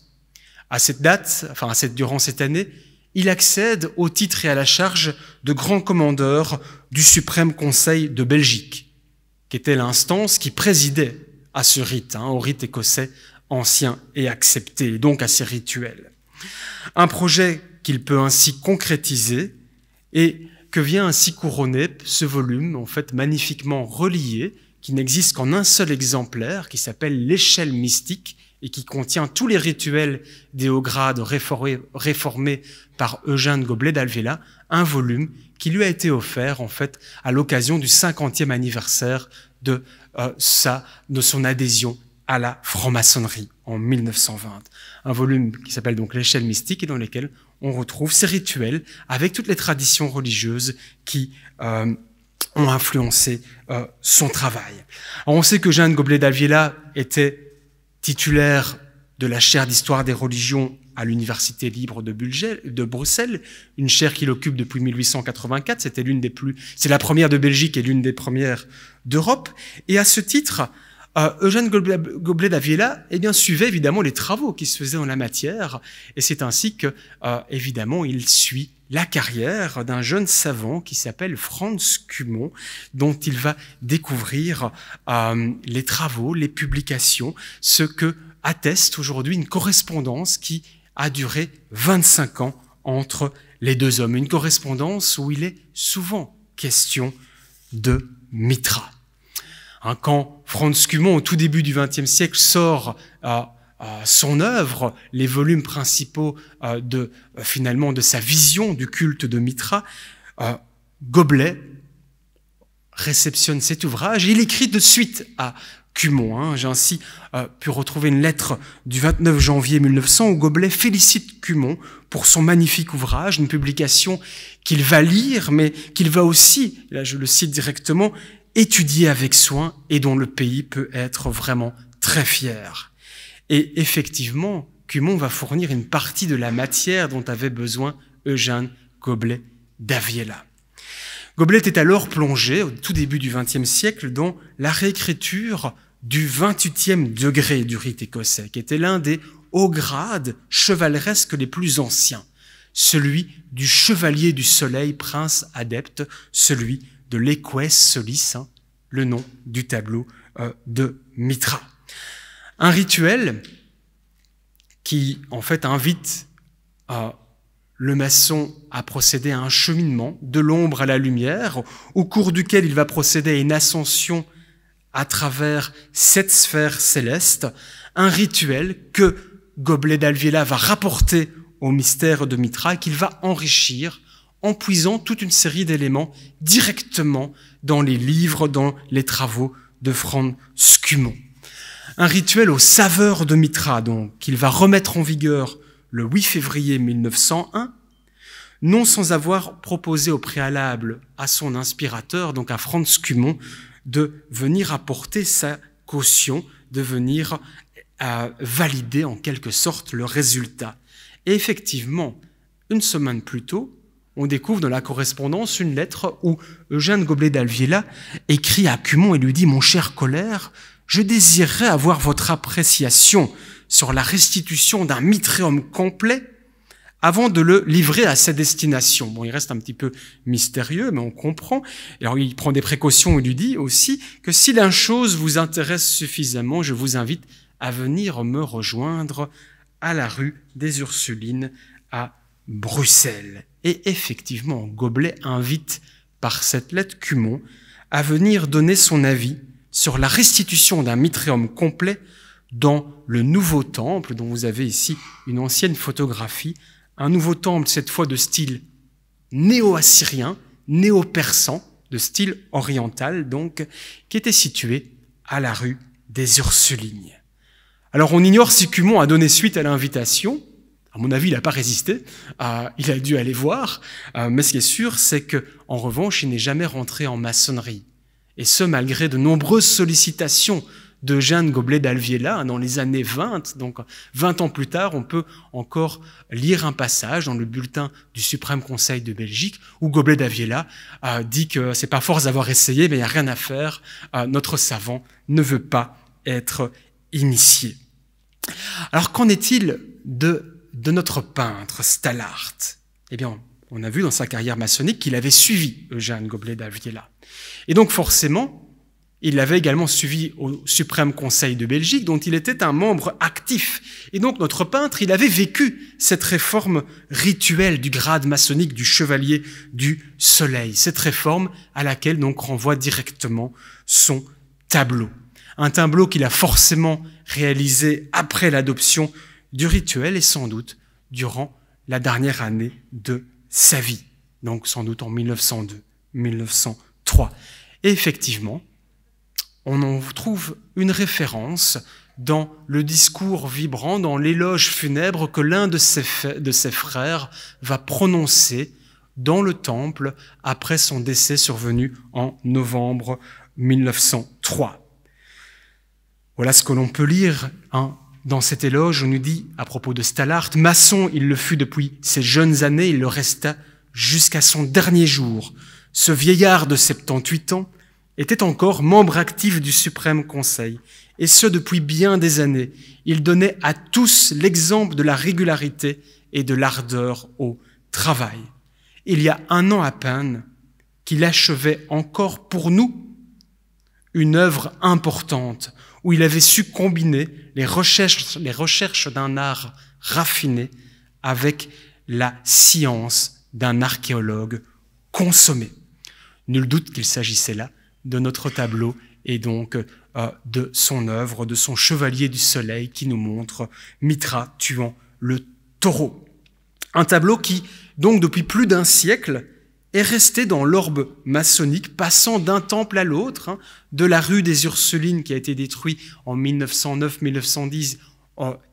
À cette date, enfin à cette, durant cette année, il accède au titre et à la charge de grand commandeur du Suprême Conseil de Belgique, qui était l'instance qui présidait à ce rite, hein, au rite écossais ancien et accepté, donc à ces rituels. Un projet qu'il peut ainsi concrétiser et que vient ainsi couronner ce volume, en fait magnifiquement relié, qui n'existe qu'en un seul exemplaire, qui s'appelle L'échelle mystique, et qui contient tous les rituels des hauts grades réformés par Eugène Goblet d'Alvila, un volume qui lui a été offert en fait à l'occasion du 50e anniversaire de euh, sa, de son adhésion à la franc-maçonnerie en 1920. Un volume qui s'appelle donc L'échelle mystique et dans lequel on retrouve ces rituels avec toutes les traditions religieuses qui euh, ont influencé euh, son travail. on sait que Jeanne Goblet d'Alvila était titulaire de la chaire d'histoire des religions à l'Université libre de, Bruxelles, une chaire qu'il occupe depuis 1884. C'était l'une des plus, c'est la première de Belgique et l'une des premières d'Europe. Et à ce titre, euh, Eugène Goblet d'Avila eh bien, suivait évidemment les travaux qui se faisaient en la matière, et c'est ainsi que, euh, évidemment, il suit la carrière d'un jeune savant qui s'appelle Franz Cumont, dont il va découvrir euh, les travaux, les publications, ce que atteste aujourd'hui une correspondance qui a duré 25 ans entre les deux hommes, une correspondance où il est souvent question de Mitra. Un quand Franz Cumont, au tout début du XXe siècle, sort euh, euh, son œuvre, les volumes principaux euh, de euh, finalement de sa vision du culte de Mitra, Goblet réceptionne cet ouvrage. Il écrit de suite à Cumont. Hein. J'ai ainsi pu retrouver une lettre du 29 janvier 1900 où Goblet félicite Cumont pour son magnifique ouvrage, une publication qu'il va lire, mais qu'il va aussi, là je le cite directement, étudier avec soin et dont le pays peut être vraiment très fier. Et effectivement, Cumont va fournir une partie de la matière dont avait besoin Eugène Goblet d'Aviella. Goblet est alors plongé, au tout début du XXe siècle, dans la réécriture du 28e degré du rite écossais, qui était l'un des hauts grades chevaleresques les plus anciens, celui du chevalier du soleil, prince adepte, celui de l'équest solis, hein, le nom du tableau euh, de Mitra. Un rituel qui, en fait, invite le maçon à procéder à un cheminement de l'ombre à la lumière, au cours duquel il va procéder à une ascension à travers cette sphère céleste, un rituel que Goblet d'Alviela va rapporter au mystère de Mitra, qu'il va enrichir en puisant toute une série d'éléments directement dans les livres, dans les travaux de Franz Scumont un rituel aux saveurs de Mitra, donc, qu'il va remettre en vigueur le 8 février 1901, non sans avoir proposé au préalable à son inspirateur, donc à Franz Cumont, de venir apporter sa caution, de venir euh, valider en quelque sorte le résultat. Et effectivement, une semaine plus tôt, on découvre dans la correspondance une lettre où Eugène Goblet d'Alviella écrit à Cumont et lui dit Mon cher colère, je désirerais avoir votre appréciation sur la restitution d'un mitréum complet avant de le livrer à sa destination. Bon, il reste un petit peu mystérieux, mais on comprend. Alors, il prend des précautions, et lui dit aussi que si la chose vous intéresse suffisamment, je vous invite à venir me rejoindre à la rue des Ursulines à Bruxelles. Et effectivement, Gobelet invite par cette lettre Cumont à venir donner son avis sur la restitution d'un mitréum complet dans le nouveau temple, dont vous avez ici une ancienne photographie, un nouveau temple cette fois de style néo-assyrien, néo-persan, de style oriental donc, qui était situé à la rue des Ursulines. Alors on ignore si Cumont a donné suite à l'invitation, à mon avis, il n'a pas résisté. Ah, il a dû aller voir. Ah, mais ce qui est sûr, c'est que, en revanche, il n'est jamais rentré en maçonnerie. Et ce, malgré de nombreuses sollicitations de Jeanne Goblet-Dalviella hein, dans les années 20. Donc 20 ans plus tard, on peut encore lire un passage dans le bulletin du Suprême Conseil de Belgique où Goblet-Dalviella euh, dit que c'est pas force d'avoir essayé, mais il n'y a rien à faire. Euh, notre savant ne veut pas être initié. Alors qu'en est-il de, notre peintre Stallart? Eh bien, on a vu dans sa carrière maçonnique qu'il avait suivi Eugène Goblet-Dalviella. Et donc forcément, il l'avait également suivi au Suprême Conseil de Belgique, dont il était un membre actif. Et donc notre peintre, il avait vécu cette réforme rituelle du grade maçonnique du chevalier du soleil, cette réforme à laquelle donc renvoie directement son tableau. Un tableau qu'il a forcément réalisé après l'adoption du rituel et sans doute durant la dernière année de sa vie, donc sans doute en 1902, 1903. 3. Et effectivement, on en trouve une référence dans le discours vibrant, dans l'éloge funèbre que l'un de ses, frères va prononcer dans le temple après son décès survenu en novembre 1903. Voilà ce que l'on peut lire hein, dans cet éloge. On nous dit à propos de Stalart « maçon, il le fut depuis ses jeunes années, il le resta jusqu'à son dernier jour. Ce vieillard de 78 ans était encore membre actif du Suprême Conseil, et ce depuis bien des années. Il donnait à tous l'exemple de la régularité et de l'ardeur au travail. Il y a un an à peine qu'il achevait encore pour nous une œuvre importante où il avait su combiner les recherches, les recherches d'un art raffiné avec la science d'un archéologue consommé. Nul doute qu'il s'agissait là de notre tableau et donc euh, de son œuvre, de son chevalier du soleil qui nous montre Mitra tuant le taureau. Un tableau qui, donc depuis plus d'un siècle, est resté dans l'orbe maçonnique, passant d'un temple à l'autre, hein, de la rue des Ursulines qui a été détruite en 1909-1910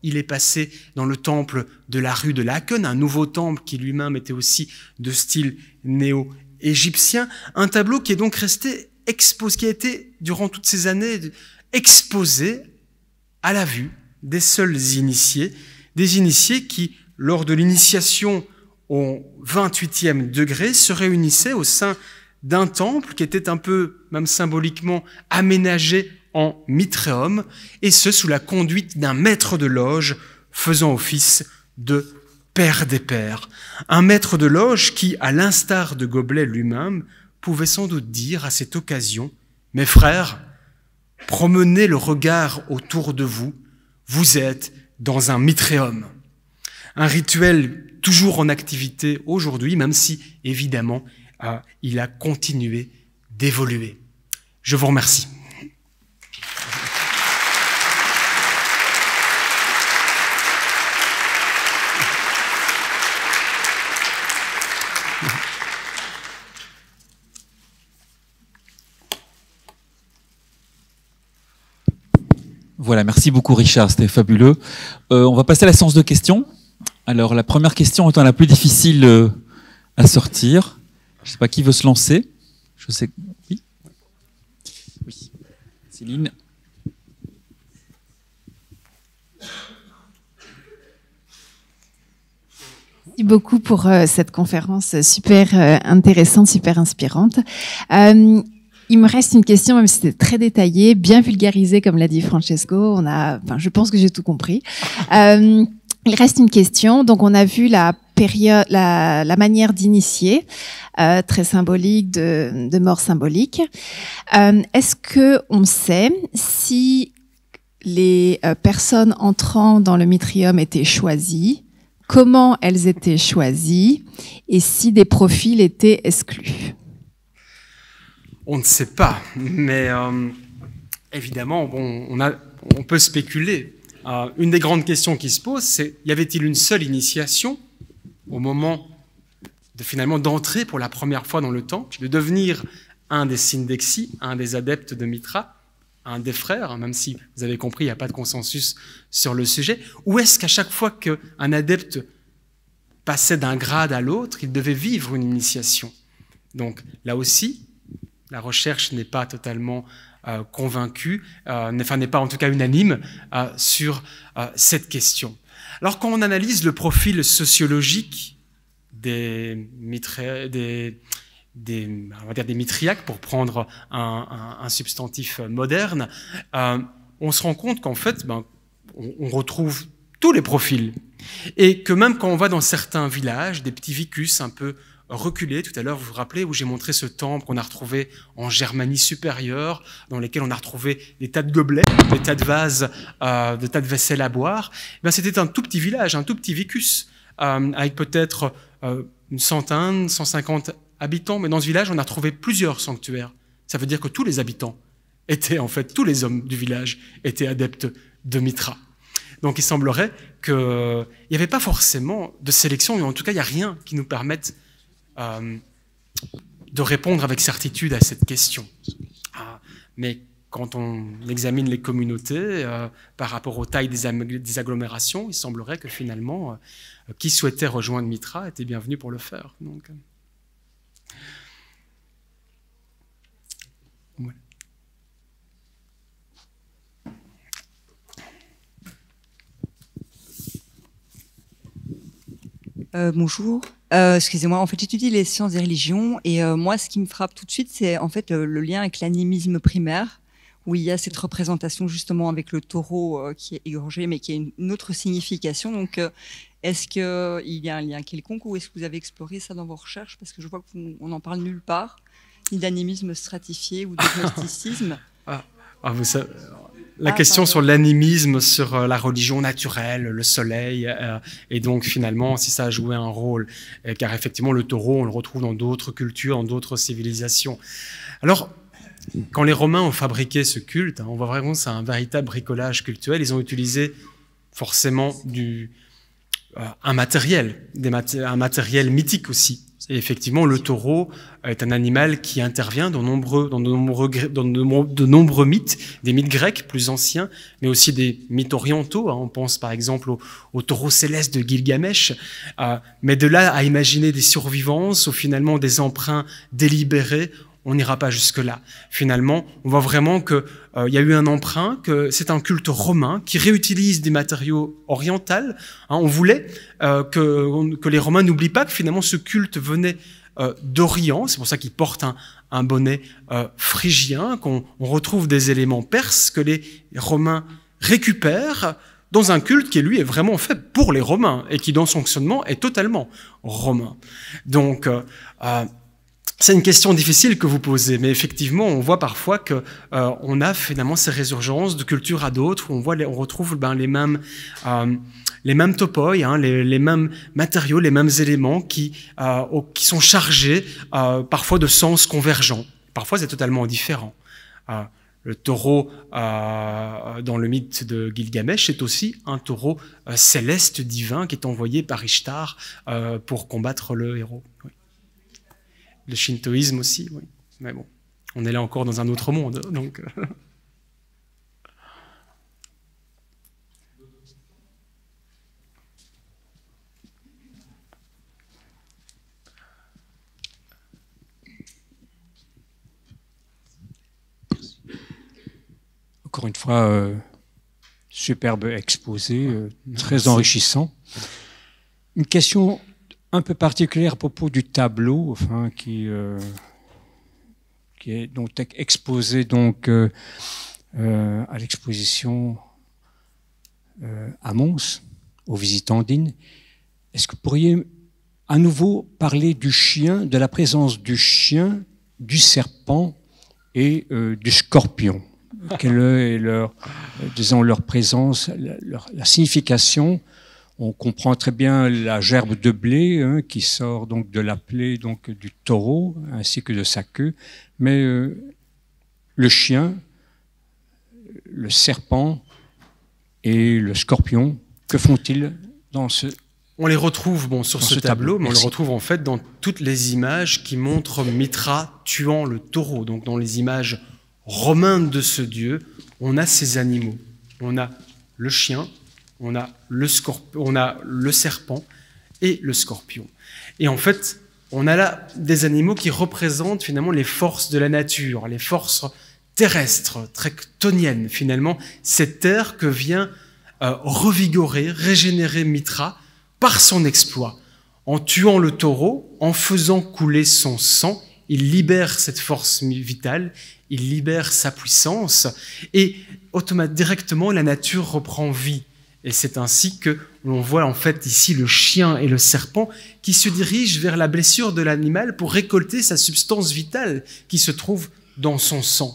il est passé dans le temple de la rue de Laken, un nouveau temple qui lui-même était aussi de style néo égyptien, un tableau qui est donc resté exposé, qui a été durant toutes ces années exposé à la vue des seuls initiés, des initiés qui, lors de l'initiation au 28e degré, se réunissaient au sein d'un temple qui était un peu, même symboliquement, aménagé en mitréum, et ce sous la conduite d'un maître de loge faisant office de Père des pères, un maître de loge qui, à l'instar de Gobelet lui-même, pouvait sans doute dire à cette occasion Mes frères, promenez le regard autour de vous, vous êtes dans un mitréum. Un rituel toujours en activité aujourd'hui, même si, évidemment, euh, il a continué d'évoluer. Je vous remercie. Voilà, merci beaucoup Richard, c'était fabuleux. Euh, on va passer à la séance de questions. Alors la première question étant la plus difficile euh, à sortir. Je ne sais pas qui veut se lancer. Je sais. Oui. oui. Céline. Merci beaucoup pour euh, cette conférence super intéressante, super inspirante. Il me reste une question, même si c'était très détaillé, bien vulgarisé, comme l'a dit Francesco. On a, enfin, je pense que j'ai tout compris. Euh, il reste une question. Donc, on a vu la période, la, la manière d'initier, euh, très symbolique, de, de mort symbolique. Euh, est-ce que on sait si les euh, personnes entrant dans le mitrium étaient choisies, comment elles étaient choisies et si des profils étaient exclus on ne sait pas, mais euh, évidemment, on, peut spéculer. Euh, une des grandes questions qui se pose, c'est y avait-il une seule initiation au moment de finalement d'entrer pour la première fois dans le temple, de devenir un des syndexis, un des adeptes de Mitra, un des frères, même si vous avez compris, il n'y a pas de consensus sur le sujet, ou est-ce qu'à chaque fois qu'un adepte passait d'un grade à l'autre, il devait vivre une initiation Donc là aussi, la recherche n'est pas totalement euh, convaincue, euh, enfin n'est pas en tout cas unanime euh, sur cette question. Alors quand on analyse le profil sociologique des, des, des, on des pour prendre un, substantif moderne, on se rend compte qu'en fait, ben, on, on retrouve tous les profils. Et que même quand on va dans certains villages, des petits vicus un peu reculer. Tout à l'heure, vous vous rappelez où j'ai montré ce temple qu'on a retrouvé en Germanie supérieure, dans lequel on a retrouvé des tas de gobelets, des tas de vases, euh, des tas de vaisselles à boire. Eh c'était un tout petit village, un tout petit vicus, euh, avec peut-être euh, une centaine, 150 habitants. Mais dans ce village, on a trouvé plusieurs sanctuaires. Ça veut dire que tous les habitants étaient, en fait, tous les hommes du village étaient adeptes de Mitra. Donc il semblerait qu'il n'y avait pas forcément de sélection, mais en tout cas, il n'y a rien qui nous permette euh, de répondre avec certitude à cette question. Ah, mais quand on examine les communautés euh, par rapport aux tailles des, agglomérations, il semblerait que finalement, euh, qui souhaitait rejoindre Mitra était bienvenu pour le faire. Donc, bonjour, euh, excusez-moi, en fait, j'étudie les sciences des religions et euh, moi, ce qui me frappe tout de suite, c'est en fait euh, le lien avec l'animisme primaire, où il y a cette représentation justement avec le taureau qui est égorgé, mais qui a une, autre signification. Donc, est-ce qu'il y a un lien quelconque ou est-ce que vous avez exploré ça dans vos recherches Parce que je vois qu'on n'en parle nulle part, ni d'animisme stratifié ou de gnosticisme. Ah, ah, vous savez, la ah, question sur l'animisme, sur euh, la religion naturelle, le soleil, euh, et donc finalement si ça a joué un rôle, euh, car effectivement le taureau on le retrouve dans d'autres cultures, dans d'autres civilisations. Alors quand les Romains ont fabriqué ce culte, hein, on voit vraiment que c'est un véritable bricolage culturel. Ils ont utilisé forcément du, un matériel, un matériel mythique aussi, effectivement, le taureau est un animal qui intervient dans, nombreux, dans, de nombreux, dans de nombreux mythes, des mythes grecs plus anciens, mais aussi des mythes orientaux. Hein. On pense par exemple au, taureau céleste de Gilgamesh. Euh, mais de là à imaginer des survivances ou finalement des emprunts délibérés on n'ira pas jusque-là. Finalement, on voit vraiment qu'il euh, y a eu un emprunt, que c'est un culte romain qui réutilise des matériaux orientaux. Hein. on voulait euh, que, les Romains n'oublient pas que finalement ce culte venait euh, d'Orient, c'est pour ça qu'ils porte un, bonnet phrygien, qu'on retrouve des éléments perses que les Romains récupèrent dans un culte qui, lui, est vraiment fait pour les Romains et qui, dans son fonctionnement, est totalement romain. Donc, c'est une question difficile que vous posez, mais effectivement, on voit parfois que euh, on a finalement ces résurgences de culture à d'autres, où on voit, on retrouve ben, les mêmes, euh, les mêmes topoi, hein, les, mêmes matériaux, les mêmes éléments qui, euh, qui sont chargés parfois de sens convergents. Parfois, c'est totalement différent. le taureau dans le mythe de Gilgamesh est aussi un taureau céleste divin qui est envoyé par Ishtar pour combattre le héros. Oui le shintoïsme aussi, oui. Mais bon, on est là encore dans un autre monde, donc. Euh. Encore une fois, euh, superbe exposé, euh, très enrichissant. Une question un peu particulière à propos du tableau euh, qui, est exposé donc, euh, euh, à l'exposition à Mons, aux visitandines. Est-ce que vous pourriez à nouveau parler du chien, de la présence du chien, du serpent et du scorpion Quelle est leur, disons, leur présence, leur, la signification on comprend très bien la gerbe de blé hein, qui sort donc de la plaie donc du taureau ainsi que de sa queue, mais euh, le chien, le serpent et le scorpion, que font-ils dans ce on les retrouve bon, sur ce, tableau, mais on les retrouve en fait dans toutes les images qui montrent Mitra tuant le taureau. Donc dans les images romaines de ce dieu, on a ces animaux. On a le chien, on a, le serpent et le scorpion. Et en fait, on a là des animaux qui représentent finalement les forces de la nature, les forces terrestres, tectoniennes finalement, cette terre que vient euh, revigorer, régénérer Mitra par son exploit. En tuant le taureau, en faisant couler son sang, il libère cette force vitale, il libère sa puissance, et automatiquement directement la nature reprend vie. Et c'est ainsi que l'on voit en fait ici le chien et le serpent qui se dirigent vers la blessure de l'animal pour récolter sa substance vitale qui se trouve dans son sang.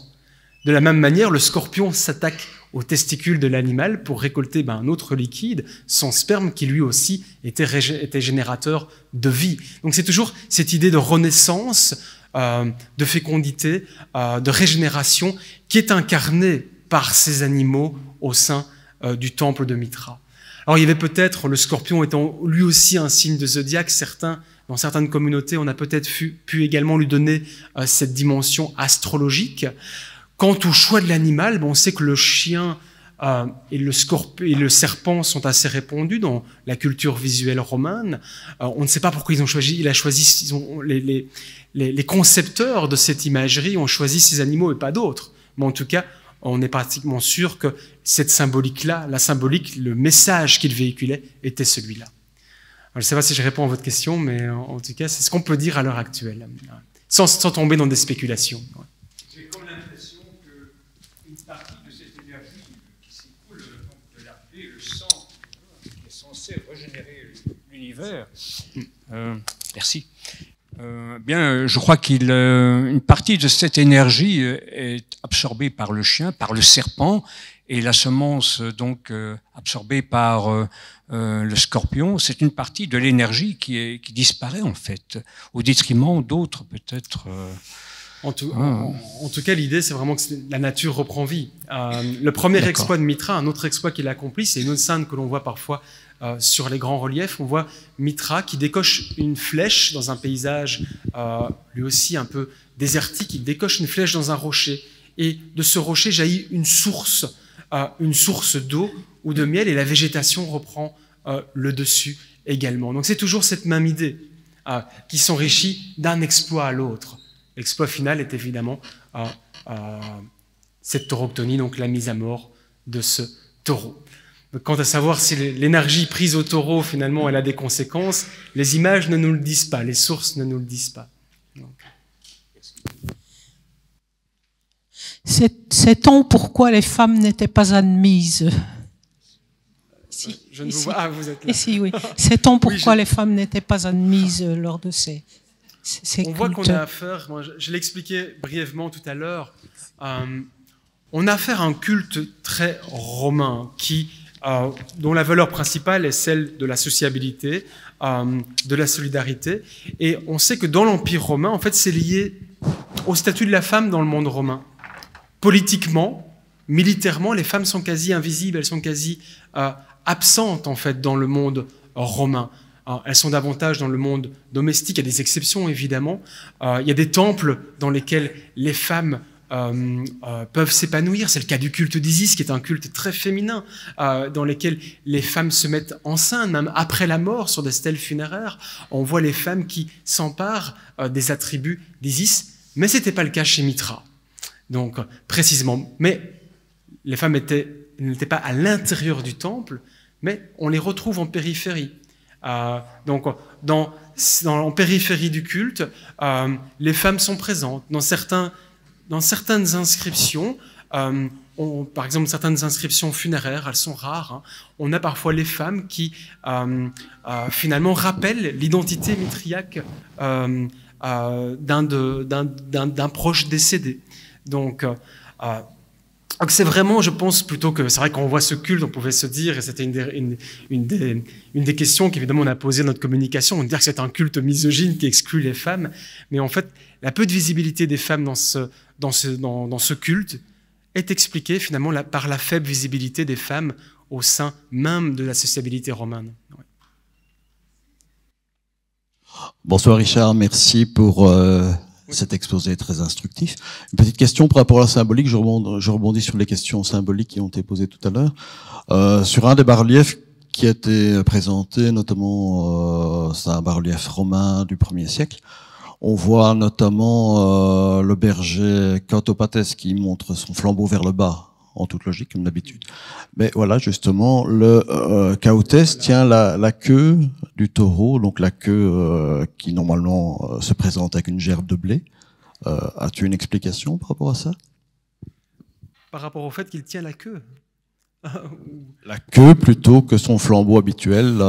De la même manière, le scorpion s'attaque aux testicules de l'animal pour récolter ben, un autre liquide, son sperme, qui lui aussi était, générateur de vie. Donc c'est toujours cette idée de renaissance, euh, de fécondité, euh, de régénération qui est incarnée par ces animaux au sein euh, du temple de Mitra. Alors il y avait peut-être le scorpion étant lui aussi un signe de zodiaque, certains dans certaines communautés, on a peut-être pu également lui donner euh, cette dimension astrologique. Quant au choix de l'animal, on sait que le chien euh, et, le serpent sont assez répandus dans la culture visuelle romaine. on ne sait pas pourquoi ils ont choisi, il a choisi ils ont, les, les, concepteurs de cette imagerie ont choisi ces animaux et pas d'autres. Mais en tout cas, on est pratiquement sûr que cette symbolique-là, la symbolique, le message qu'il véhiculait était celui-là. Je ne sais pas si je réponds à votre question, mais en, tout cas, c'est ce qu'on peut dire à l'heure actuelle, sans, tomber dans des spéculations. J'ai comme l'impression qu'une partie de cette énergie qui s'écoule de la paix, le sang, est censé régénérer l'univers, mm. euh, merci, euh, bien, euh, je crois qu'une euh, partie de cette énergie est absorbée par le chien, par le serpent, et la semence donc absorbée par le scorpion, c'est une partie de l'énergie qui, qui, disparaît en fait, au détriment d'autres peut-être. En tout, hein. en, tout, cas, l'idée, c'est vraiment que la nature reprend vie. le premier exploit de Mitra, un autre exploit qu'il accomplit, c'est une autre scène que l'on voit parfois euh, sur les grands reliefs, on voit Mitra qui décoche une flèche dans un paysage euh, lui aussi un peu désertique, il décoche une flèche dans un rocher, et de ce rocher jaillit une source, euh, une source d'eau ou de miel, et la végétation reprend le dessus également. Donc c'est toujours cette même idée qui s'enrichit d'un exploit à l'autre. L'exploit final est évidemment cette tauroctonie, donc la mise à mort de ce taureau. Quant à savoir si l'énergie prise au taureau, finalement, elle a des conséquences, les images ne nous le disent pas, les sources ne nous le disent pas. Donc. Sait-on pourquoi les femmes n'étaient pas admises si, euh, Je ne vous vois. Ah, vous êtes là. C'est oui. on pourquoi les femmes n'étaient pas admises lors de ces, cultes. On voit qu'on a affaire, je, l'expliquais brièvement tout à l'heure, euh, on a affaire à un culte très romain qui euh, dont la valeur principale est celle de la sociabilité, euh, de la solidarité. Et on sait que dans l'Empire romain, en fait, c'est lié au statut de la femme dans le monde romain. Politiquement, militairement, les femmes sont quasi invisibles, elles sont quasi euh, absentes, en fait, dans le monde romain. Elles sont davantage dans le monde domestique, il y a des exceptions évidemment. il y a des temples dans lesquels les femmes euh, euh, peuvent s'épanouir. C'est le cas du culte d'Isis, qui est un culte très féminin, euh, dans lequel les femmes se mettent enceintes même après la mort, sur des stèles funéraires. On voit les femmes qui s'emparent des attributs d'Isis, mais ce n'était pas le cas chez Mitra. Donc, précisément, mais les femmes n'étaient pas à l'intérieur du temple, mais on les retrouve en périphérie. donc, dans, en périphérie du culte, les femmes sont présentes. Dans certains dans certaines inscriptions, euh, par exemple certaines inscriptions funéraires, elles sont rares, hein. on a parfois les femmes qui euh, euh, finalement rappellent l'identité mitriaque d'un proche décédé. Donc, c'est vraiment, je pense, plutôt que c'est vrai qu'on voit ce culte, on pouvait se dire, et c'était une, une, des, questions qu'évidemment on a posées dans notre communication, on dire que c'est un culte misogyne qui exclut les femmes, mais en fait, la peu de visibilité des femmes dans ce, dans ce, dans, ce culte est expliqué finalement par la faible visibilité des femmes au sein même de la sociabilité romaine. Bonsoir Richard, merci pour euh, cet exposé très instructif. Une petite question par rapport à la symbolique, je rebondis, sur les questions symboliques qui ont été posées tout à l'heure. Euh, sur un des bas-reliefs qui a été présenté, notamment euh, c'est un bas-relief romain du 1er siècle, on voit notamment euh, le berger Cautopates qui montre son flambeau vers le bas, en toute logique, comme d'habitude. Mais voilà, justement, le euh, tient la, queue du taureau, donc la queue euh, qui normalement euh, se présente avec une gerbe de blé. As-tu une explication par rapport à ça Par rapport au fait qu'il tient la queue la queue plutôt que son flambeau habituel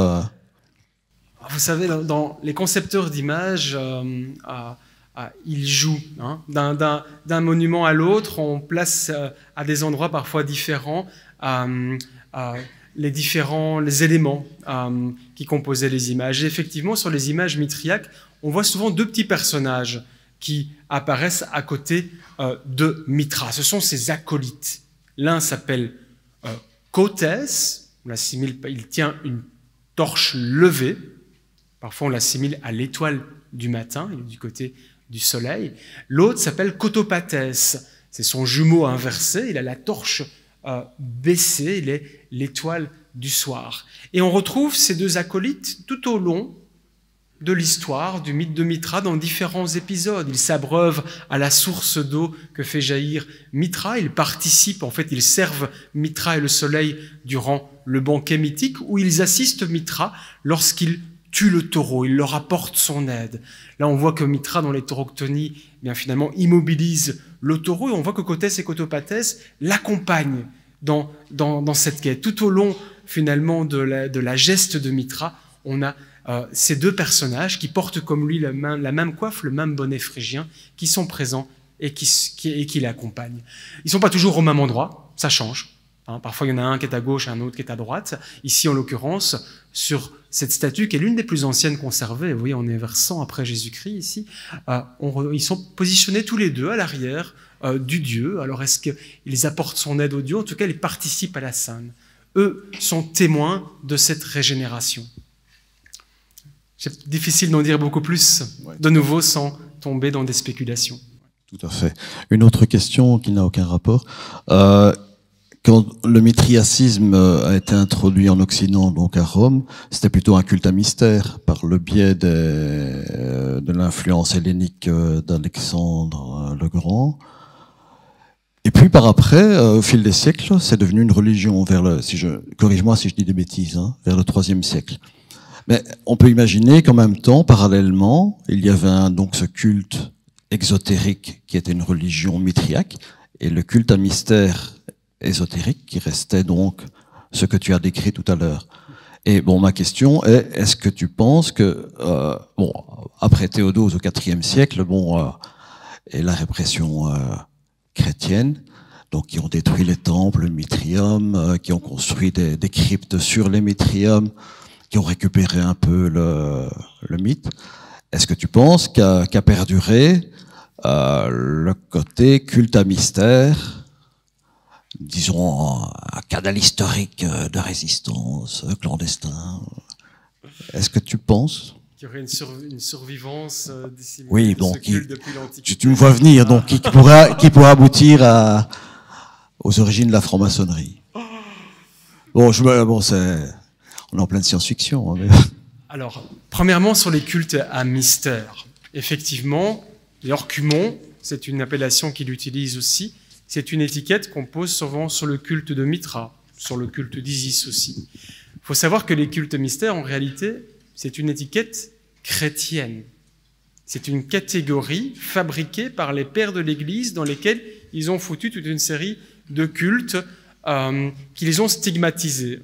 vous savez, dans, les concepteurs d'images, euh, euh, euh, ils jouent. Hein. D'un monument à l'autre, on place à des endroits parfois différents les différents les éléments qui composaient les images. Et effectivement, sur les images Mitriac, on voit souvent deux petits personnages qui apparaissent à côté de Mitra. Ce sont ses acolytes. L'un s'appelle euh, il tient une torche levée, Parfois, on l'assimile à l'étoile du matin, du côté du soleil. L'autre s'appelle Cotopates. C'est son jumeau inversé. Il a la torche euh, baissée. Il est l'étoile du soir. Et on retrouve ces deux acolytes tout au long de l'histoire du mythe de Mitra dans différents épisodes. Ils s'abreuvent à la source d'eau que fait jaillir Mitra. Ils participent, en fait, ils servent Mitra et le soleil durant le banquet mythique où ils assistent Mitra lorsqu'il tue le taureau, il leur apporte son aide. Là, on voit que Mitra, dans les tauroctonies, eh bien finalement, immobilise le taureau, et on voit que Cotès et Cotopates l'accompagnent dans, dans, cette quête. Tout au long, finalement, de la, geste de Mitra, on a euh, ces deux personnages qui portent comme lui la, même coiffe, le même bonnet phrygien, qui sont présents et qui, et qui l'accompagnent. Ils ne sont pas toujours au même endroit, ça change. Hein. Parfois, il y en a un qui est à gauche, un autre qui est à droite. Ici, en l'occurrence, sur cette statue qui est l'une des plus anciennes conservées, vous voyez, on est vers 100 après Jésus-Christ ici, euh, ils sont positionnés tous les deux à l'arrière euh, du Dieu. Alors est-ce qu'ils apportent son aide au Dieu En tout cas, ils participent à la scène. Eux sont témoins de cette régénération. C'est difficile d'en dire beaucoup plus, de nouveau, sans tomber dans des spéculations. Tout à fait. Une autre question qui n'a aucun rapport. Euh, quand le mitriacisme euh, a été introduit en Occident, donc à Rome, c'était plutôt un culte à mystère par le biais euh, de l'influence hellénique euh, d'Alexandre le Grand. Et puis par après, au fil des siècles, c'est devenu une religion vers le, si je, corrige-moi si je dis des bêtises, hein, vers le troisième siècle. Mais on peut imaginer qu'en même temps, parallèlement, il y avait donc ce culte exotérique qui était une religion mitriaque et le culte à mystère ésotérique qui restait donc ce que tu as décrit tout à l'heure. Et bon, ma question est, est-ce que tu penses que, euh, bon, après Théodose au IVe siècle, bon, euh, et la répression euh, chrétienne, donc qui ont détruit les temples, le mitrium, qui ont construit des, des, cryptes sur les mitriums, qui ont récupéré un peu le, le mythe, est-ce que tu penses qu'a perduré le côté culte à mystère disons, un canal historique euh, de résistance euh, clandestin. Est-ce que tu penses qu'il y aurait une, survivance euh, dissimulée oui, depuis l'Antiquité Tu me vois venir, donc qui, pourrait aboutir aux origines de la franc-maçonnerie. Bon, bon on est en pleine science-fiction. Hein, Alors, premièrement, sur les cultes à mystère. Effectivement, les Orcumons, c'est une appellation qu'il utilise aussi, c'est une étiquette qu'on pose souvent sur le culte de Mitra, sur le culte d'Isis aussi. Il faut savoir que les cultes mystères, en réalité, c'est une étiquette chrétienne. C'est une catégorie fabriquée par les pères de l'Église dans lesquels ils ont foutu toute une série de cultes euh, qui les ont stigmatisés.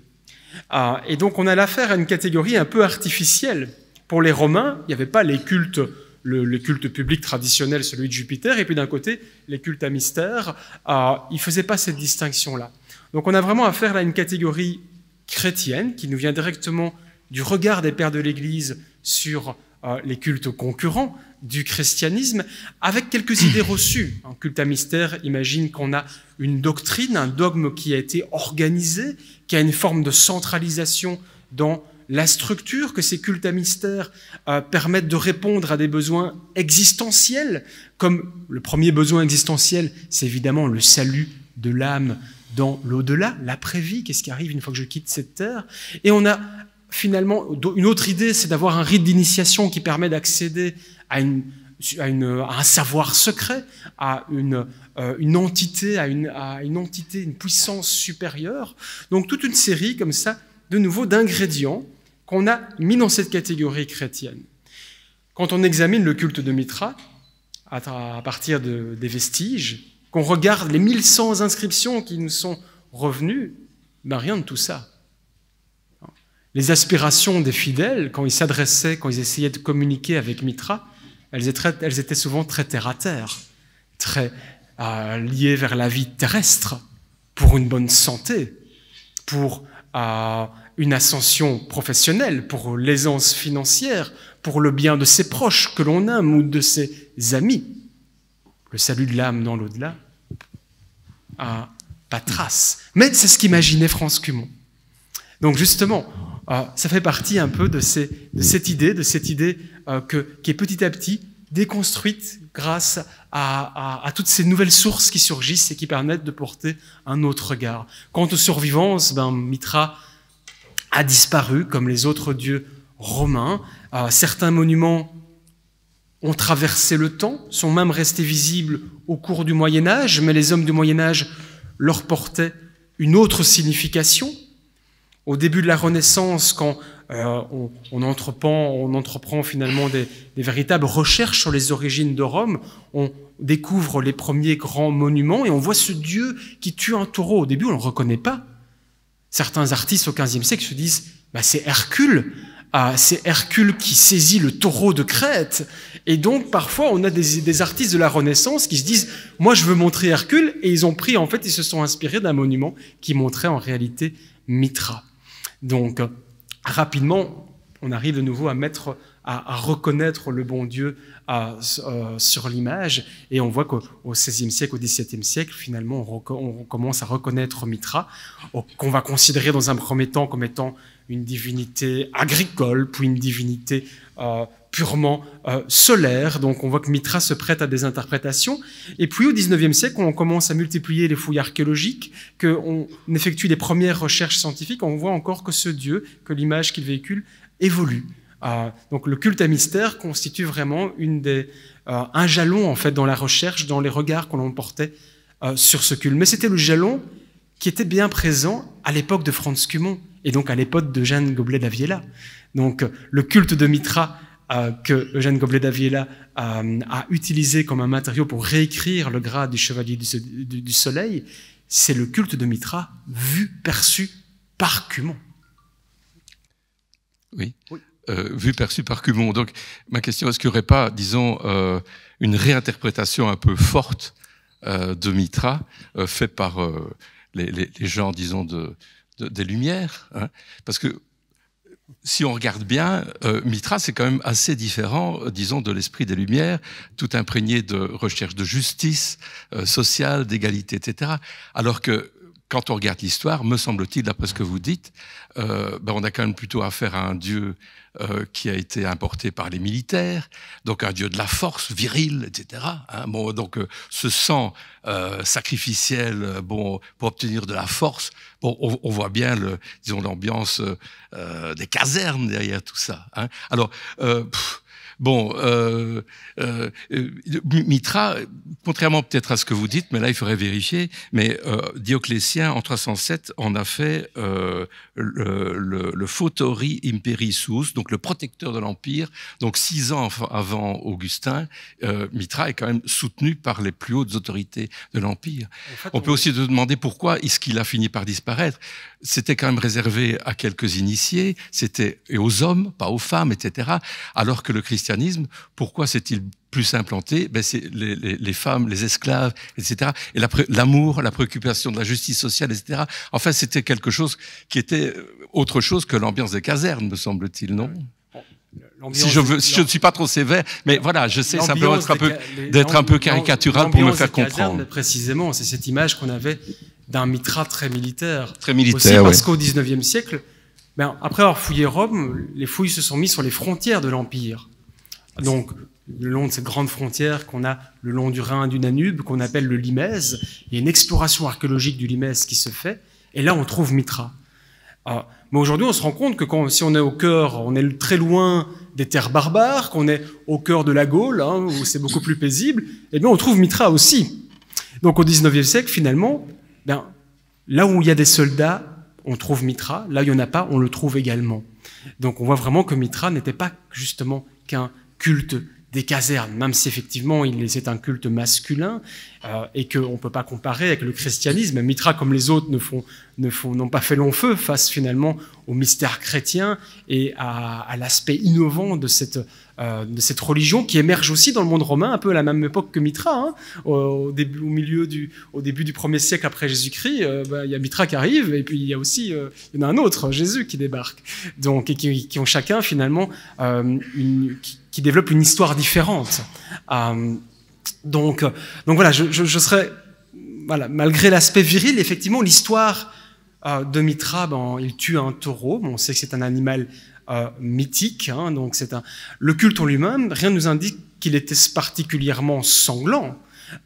Ah, et donc on a l'affaire à une catégorie un peu artificielle. Pour les Romains, il n'y avait pas les cultes le, culte public traditionnel, celui de Jupiter, et puis d'un côté, les cultes à mystère. ils il ne faisait pas cette distinction-là. Donc on a vraiment affaire à une catégorie chrétienne qui nous vient directement du regard des pères de l'Église sur euh, les cultes concurrents du christianisme, avec quelques idées reçues. Un culte à mystère, imagine qu'on a une doctrine, un dogme qui a été organisé, qui a une forme de centralisation dans la structure que ces cultes à mystère euh, permettent de répondre à des besoins existentiels, comme le premier besoin existentiel, c'est évidemment le salut de l'âme dans l'au-delà, l'après-vie, qu'est-ce qui arrive une fois que je quitte cette terre. Et on a finalement une autre idée, c'est d'avoir un rite d'initiation qui permet d'accéder à un savoir secret, à euh, une, entité, à une, à une, entité, une puissance supérieure. Donc toute une série comme ça, de nouveau, d'ingrédients qu'on a mis dans cette catégorie chrétienne. Quand on examine le culte de Mitra, à partir de, des vestiges, qu'on regarde les 1100 inscriptions qui nous sont revenues, ben rien de tout ça. Les aspirations des fidèles, quand ils s'adressaient, quand ils essayaient de communiquer avec Mitra, elles étaient, souvent très terre-à-terre, très euh, liées vers la vie terrestre, pour une bonne santé, pour euh, une ascension professionnelle, pour l'aisance financière, pour le bien de ses proches que l'on aime ou de ses amis, le salut de l'âme dans l'au-delà, pas trace. Mais c'est ce qu'imaginait France Cumont. Donc justement, euh, ça fait partie un peu de, cette idée, de cette idée euh, que, qui est petit à petit déconstruite grâce à, toutes ces nouvelles sources qui surgissent et qui permettent de porter un autre regard. Quant aux survivances, ben, Mitra a disparu, comme les autres dieux romains. Euh, certains monuments ont traversé le temps, sont même restés visibles au cours du Moyen Âge, mais les hommes du Moyen Âge leur portaient une autre signification. Au début de la Renaissance, quand euh, on, entreprend, finalement des, des, véritables recherches sur les origines de Rome, on découvre les premiers grands monuments et on voit ce Dieu qui tue un taureau. Au début, on ne le reconnaît pas certains artistes au XVe siècle se disent bah, c'est Hercule, ah, c'est Hercule qui saisit le taureau de Crète. Et donc, parfois, on a des, des, artistes de la Renaissance qui se disent Moi, je veux montrer Hercule. Et ils ont pris, en fait, ils se sont inspirés d'un monument qui montrait en réalité Mitra. Donc, rapidement, on arrive de nouveau à mettre à, reconnaître le bon Dieu euh, sur l'image. Et on voit qu'au XVIe siècle, au XVIIe siècle, finalement, on, commence à reconnaître Mitra, qu'on va considérer dans un premier temps comme étant une divinité agricole, puis une divinité euh, purement euh, solaire. Donc on voit que Mitra se prête à des interprétations. Et puis au XIXe siècle, on commence à multiplier les fouilles archéologiques, qu'on effectue les premières recherches scientifiques, on voit encore que ce dieu, que l'image qu'il véhicule, évolue. Euh, donc le culte à mystère constitue vraiment une des, euh, un jalon en fait dans la recherche, dans les regards qu'on portait euh, sur ce culte. Mais c'était le jalon qui était bien présent à l'époque de Franz Cumont et donc à l'époque de Jeanne goblet d'Aviella. Donc le culte de Mitra que Eugène goblet d'Aviella a utilisé comme un matériau pour réécrire le grade du Chevalier du, Soleil, c'est le culte de Mitra vu, perçu par Cumont. oui. Euh, vu, perçu, par Cumon. Donc ma question, est-ce qu'il n'y aurait pas, disons, euh, une réinterprétation un peu forte euh, de Mitra, fait par les, gens, disons, de, des Lumières hein Parce que si on regarde bien, Mitra, c'est quand même assez différent, disons, de l'esprit des Lumières, tout imprégné de recherche de justice sociale, d'égalité, etc. Alors que quand on regarde l'histoire, me semble-t-il, d'après ce que vous dites, euh, ben, on a quand même plutôt affaire à un dieu euh, qui a été importé par les militaires, donc un dieu de la force, viril, etc. Hein. donc euh, ce sang sacrificiel, bon, pour obtenir de la force, on, voit bien, disons, l'ambiance des casernes derrière tout ça. Hein. Alors. Bon, euh, euh, euh, Mitra, contrairement peut-être à ce que vous dites, mais là il faudrait vérifier, mais Dioclétien en 307 en a fait le, le, imperi Fautori donc le protecteur de l'Empire. Donc six ans avant Augustin, Mitra est quand même soutenu par les plus hautes autorités de l'Empire. on, peut aussi se demander pourquoi est-ce qu'il a fini par disparaître. C'était quand même réservé à quelques initiés, c'était aux hommes, pas aux femmes, etc. Alors que le Christ christianisme, pourquoi s'est-il plus implanté ben C'est les, femmes, les esclaves, etc. Et l'amour, la, préoccupation de la justice sociale, etc. Enfin, c'était quelque chose qui était euh, autre chose que l'ambiance des casernes, me semble-t-il, non si je, veux, je ne suis pas trop sévère, mais voilà, je sais, ça peut être un peu, d'être un peu caricatural pour me faire comprendre. Casernes, précisément, c'est cette image qu'on avait d'un mitra très militaire. Très militaire, aussi, Parce qu'au XIXe siècle, ben, après avoir fouillé Rome, les fouilles se sont mises sur les frontières de l'Empire. Donc, le long de cette grande frontière qu'on a le long du Rhin, du Danube, qu'on appelle le Limèze. Il y a une exploration archéologique du Limèze qui se fait, et là on trouve Mitra. Ah, mais aujourd'hui on se rend compte que si on est au cœur, on est très loin des terres barbares, qu'on est au cœur de la Gaule, hein, où c'est beaucoup plus paisible, et eh bien on trouve Mitra aussi. Donc au XIXe siècle, finalement, ben, là où il y a des soldats, on trouve Mitra, là où il n'y en a pas, on le trouve également. Donc on voit vraiment que Mitra n'était pas justement qu'un culte des casernes, même si effectivement c'est un culte masculin euh, et qu'on ne peut pas comparer avec le christianisme. Mitra, comme les autres, ne font, ne font, n'ont pas fait long feu face finalement au mystère chrétien et à, l'aspect innovant de cette, euh, de cette religion qui émerge aussi dans le monde romain, un peu à la même époque que Mitra, hein. au, début, au, milieu du, au début du siècle après Jésus-Christ. Euh, bah, il y a Mitra qui arrive et puis il y a aussi y en a un autre, Jésus, qui débarque. Donc, et qui, qui ont chacun finalement une, qui, qui développe une histoire différente. Euh, donc, donc voilà, je, serais, voilà, malgré l'aspect viril, effectivement, l'histoire euh, de Mitra, ben, il tue un taureau. on sait que c'est un animal euh, mythique, hein, donc c'est un. Le culte en lui-même, rien ne nous indique qu'il était particulièrement sanglant.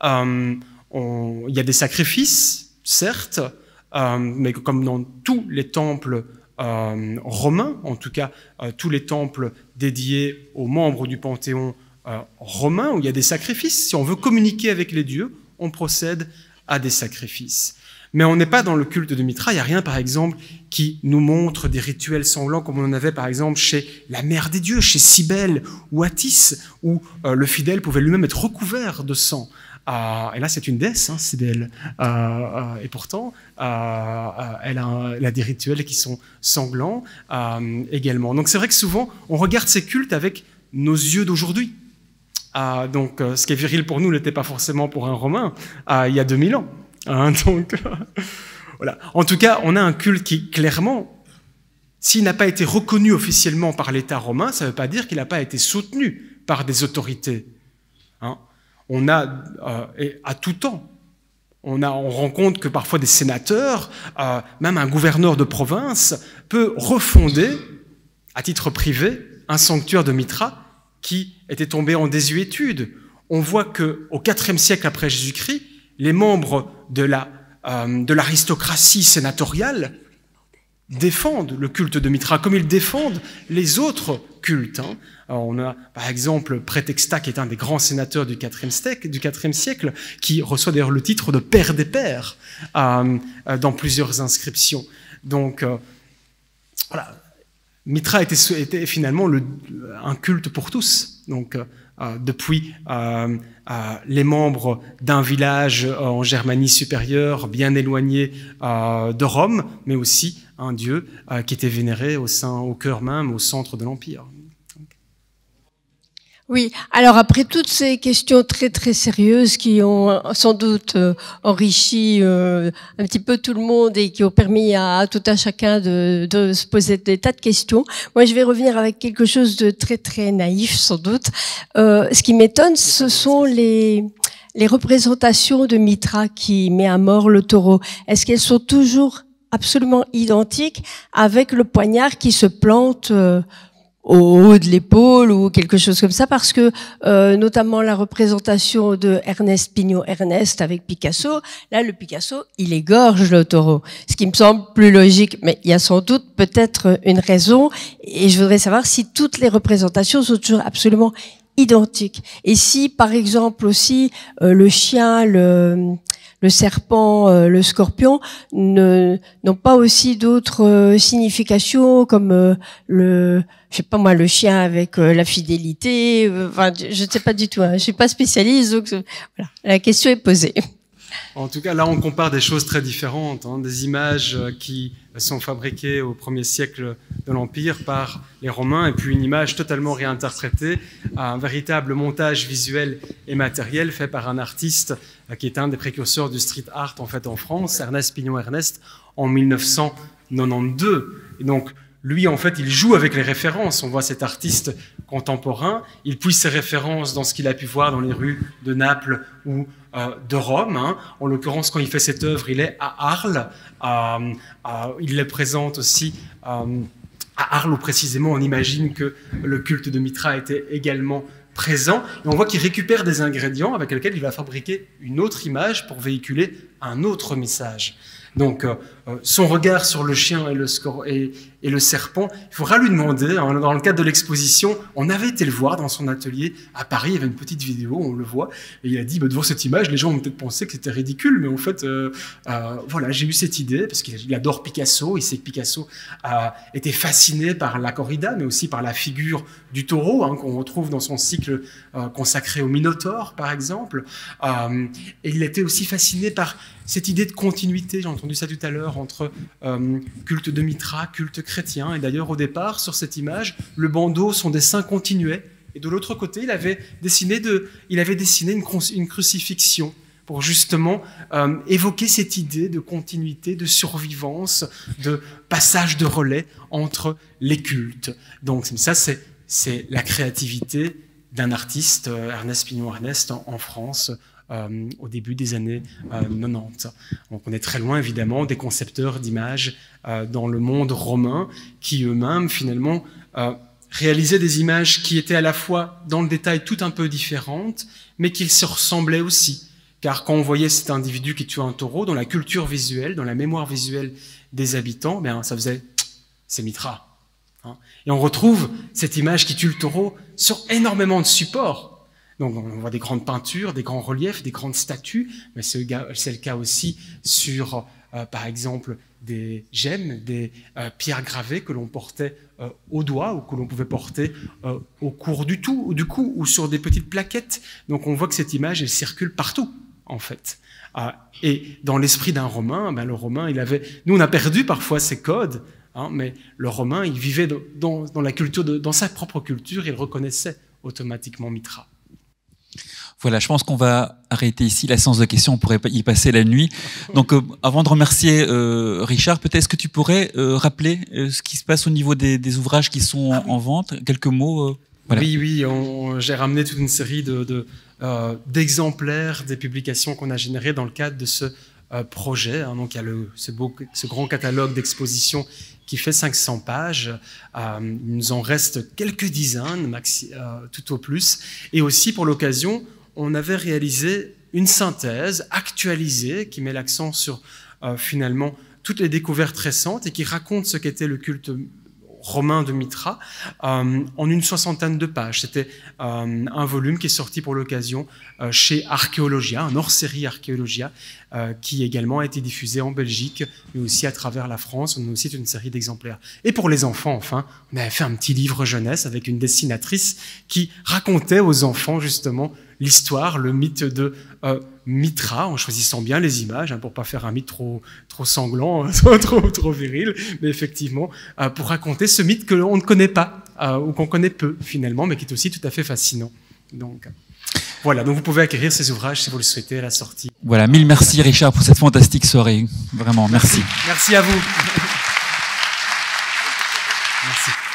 Il y a des sacrifices, certes, mais comme dans tous les temples euh, romains, en tout cas euh, tous les temples dédiés aux membres du panthéon euh, romain, où il y a des sacrifices. Si on veut communiquer avec les dieux, on procède à des sacrifices. Mais on n'est pas dans le culte de Mitra, il n'y a rien par exemple qui nous montre des rituels sanglants comme on en avait par exemple chez la mère des dieux, chez Cybèle ou Attis, où le fidèle pouvait lui-même être recouvert de sang. Euh, et là, c'est une déesse, hein, euh, euh, et pourtant, elle a, des rituels qui sont sanglants également. Donc c'est vrai que souvent, on regarde ces cultes avec nos yeux d'aujourd'hui. donc ce qui est viril pour nous n'était pas forcément pour un Romain il y a 2000 ans. Hein, en tout cas, on a un culte qui clairement s'il n'a pas été reconnu officiellement par l'État romain, ça ne veut pas dire qu'il n'a pas été soutenu par des autorités on a, euh, et à tout temps, on, rend compte rencontre que parfois des sénateurs, euh, même un gouverneur de province, peut refonder, à titre privé, un sanctuaire de Mitra qui était tombé en désuétude. On voit qu'au IVe siècle après Jésus-Christ, les membres de euh, l'aristocratie sénatoriale défendent le culte de Mitra, comme ils défendent les autres cultes. Hein. on a par exemple Prétexta, qui est un des grands sénateurs du IVe siècle, qui reçoit d'ailleurs le titre de Père des Pères euh, euh, dans plusieurs inscriptions. Donc euh, Mitra était, finalement un culte pour tous. Donc depuis les membres d'un village en Germanie supérieure, bien éloigné de Rome, mais aussi un dieu euh, qui était vénéré au, sein, au cœur même, au centre de l'Empire. Oui, alors après toutes ces questions très très sérieuses qui ont euh, sans doute euh, enrichi un petit peu tout le monde et qui ont permis à, tout un chacun de, se poser des tas de questions, moi je vais revenir avec quelque chose de très très naïf sans doute. ce qui m'étonne, ce sont les, les représentations de Mitra qui met à mort le taureau. Est-ce qu'elles sont toujours absolument identique avec le poignard qui se plante euh, au haut de l'épaule ou quelque chose comme ça, parce que euh, notamment la représentation de Ernest Pignot Ernest avec Picasso, là le Picasso, il égorge le taureau, ce qui me semble plus logique, mais il y a sans doute peut-être une raison, et je voudrais savoir si toutes les représentations sont toujours absolument identiques. Et si par exemple aussi euh, le chien, le le serpent, euh, le scorpion, n'ont pas aussi d'autres euh, significations comme euh, le, je sais pas moi, le chien avec la fidélité. Enfin, je ne sais pas du tout. Hein, je suis pas spécialiste, voilà, la question est posée. En tout cas, là, on compare des choses très différentes, hein. des images euh, qui sont fabriquées au premier siècle de l'Empire par les Romains, et puis une image totalement réinterprétée, à un véritable montage visuel et matériel fait par un artiste euh, qui est un des précurseurs du street art en fait en France, Ernest Pignon Ernest, en 1992. donc, lui, en fait, il joue avec les références. On voit cet artiste contemporain, il pousse ses références dans ce qu'il a pu voir dans les rues de Naples ou euh, de Rome. Hein. En l'occurrence, quand il fait cette œuvre, il est à Arles. il les présente aussi euh, à Arles, où précisément on imagine que le culte de Mitra était également présent. on voit qu'il récupère des ingrédients avec lesquels il va fabriquer une autre image pour véhiculer un autre message. Donc, euh, son regard sur le chien et le, et, et le serpent, il faudra lui demander, hein, dans le cadre de l'exposition, on avait été le voir dans son atelier à Paris, il y avait une petite vidéo, on le voit, et il a dit, bah, devant cette image, les gens ont peut-être pensé que c'était ridicule, mais en fait, euh, euh, voilà, j'ai eu cette idée, parce qu'il adore Picasso, il sait que Picasso a été fasciné par la corrida, mais aussi par la figure du taureau, hein, qu'on retrouve dans son cycle euh, consacré au Minotaure, par exemple, et il était aussi fasciné par cette idée de continuité, j'ai entendu ça tout à l'heure, entre euh, culte de Mitra, culte chrétien. Et d'ailleurs, au départ, sur cette image, le bandeau, son dessin continuait. Et de l'autre côté, il avait dessiné, de, il avait dessiné une, crucifixion pour justement euh, évoquer cette idée de continuité, de survivance, de passage de relais entre les cultes. Donc ça, c'est la créativité d'un artiste, euh, Ernest Pignon-Ernest, en France, euh, au début des années 90. Euh, Donc on est très loin évidemment des concepteurs d'images euh, dans le monde romain qui eux-mêmes finalement réalisaient des images qui étaient à la fois dans le détail tout un peu différentes, mais qui se ressemblaient aussi. Car quand on voyait cet individu qui tue un taureau, dans la culture visuelle, dans la mémoire visuelle des habitants, ben, ça faisait c'est Mitra. Hein. Et on retrouve cette image qui tue le taureau sur énormément de supports donc on voit des grandes peintures, des grands reliefs, des grandes statues, mais c'est le cas aussi sur, euh, par exemple, des gemmes, des euh, pierres gravées que l'on portait euh, au doigt ou que l'on pouvait porter au cours du tout, ou du coup ou sur des petites plaquettes. Donc on voit que cette image, elle circule partout, en fait. Ah, et dans l'esprit d'un Romain, ben, le Romain, il avait... Nous, on a perdu parfois ces codes, hein, mais le Romain, il vivait la culture, dans sa propre culture, il reconnaissait automatiquement Mitra. Voilà, je pense qu'on va arrêter ici la séance de questions. On pourrait y passer la nuit. Donc, euh, avant de remercier euh, Richard, peut-être que tu pourrais euh, rappeler ce qui se passe au niveau des, ouvrages qui sont ah en, vente Quelques mots Oui, oui, j'ai ramené toute une série d'exemplaires des publications qu'on a générées dans le cadre de ce projet. Hein. donc, il y a ce, grand catalogue d'expositions qui fait 500 pages. il nous en reste quelques dizaines, tout au plus. Et aussi, pour l'occasion, on avait réalisé une synthèse actualisée qui met l'accent sur euh, finalement toutes les découvertes récentes et qui raconte ce qu'était le culte romain de Mitra euh, en une soixantaine de pages. C'était euh, un volume qui est sorti pour l'occasion chez Archéologia, un hors-série Archéologia, qui également a été diffusé en Belgique, mais aussi à travers la France. On a aussi une série d'exemplaires. Et pour les enfants, enfin, on avait fait un petit livre jeunesse avec une dessinatrice qui racontait aux enfants justement l'histoire, le mythe de euh, Mitra, en choisissant bien les images, pour hein, pour pas faire un mythe trop, sanglant, trop, trop viril, mais effectivement, euh, pour raconter ce mythe que l'on ne connaît pas, euh, ou qu'on connaît peu finalement, mais qui est aussi tout à fait fascinant. Donc, voilà, donc vous pouvez acquérir ces ouvrages si vous le souhaitez à la sortie. Voilà, mille merci Richard pour cette fantastique soirée. Vraiment, merci. Merci à vous. Merci.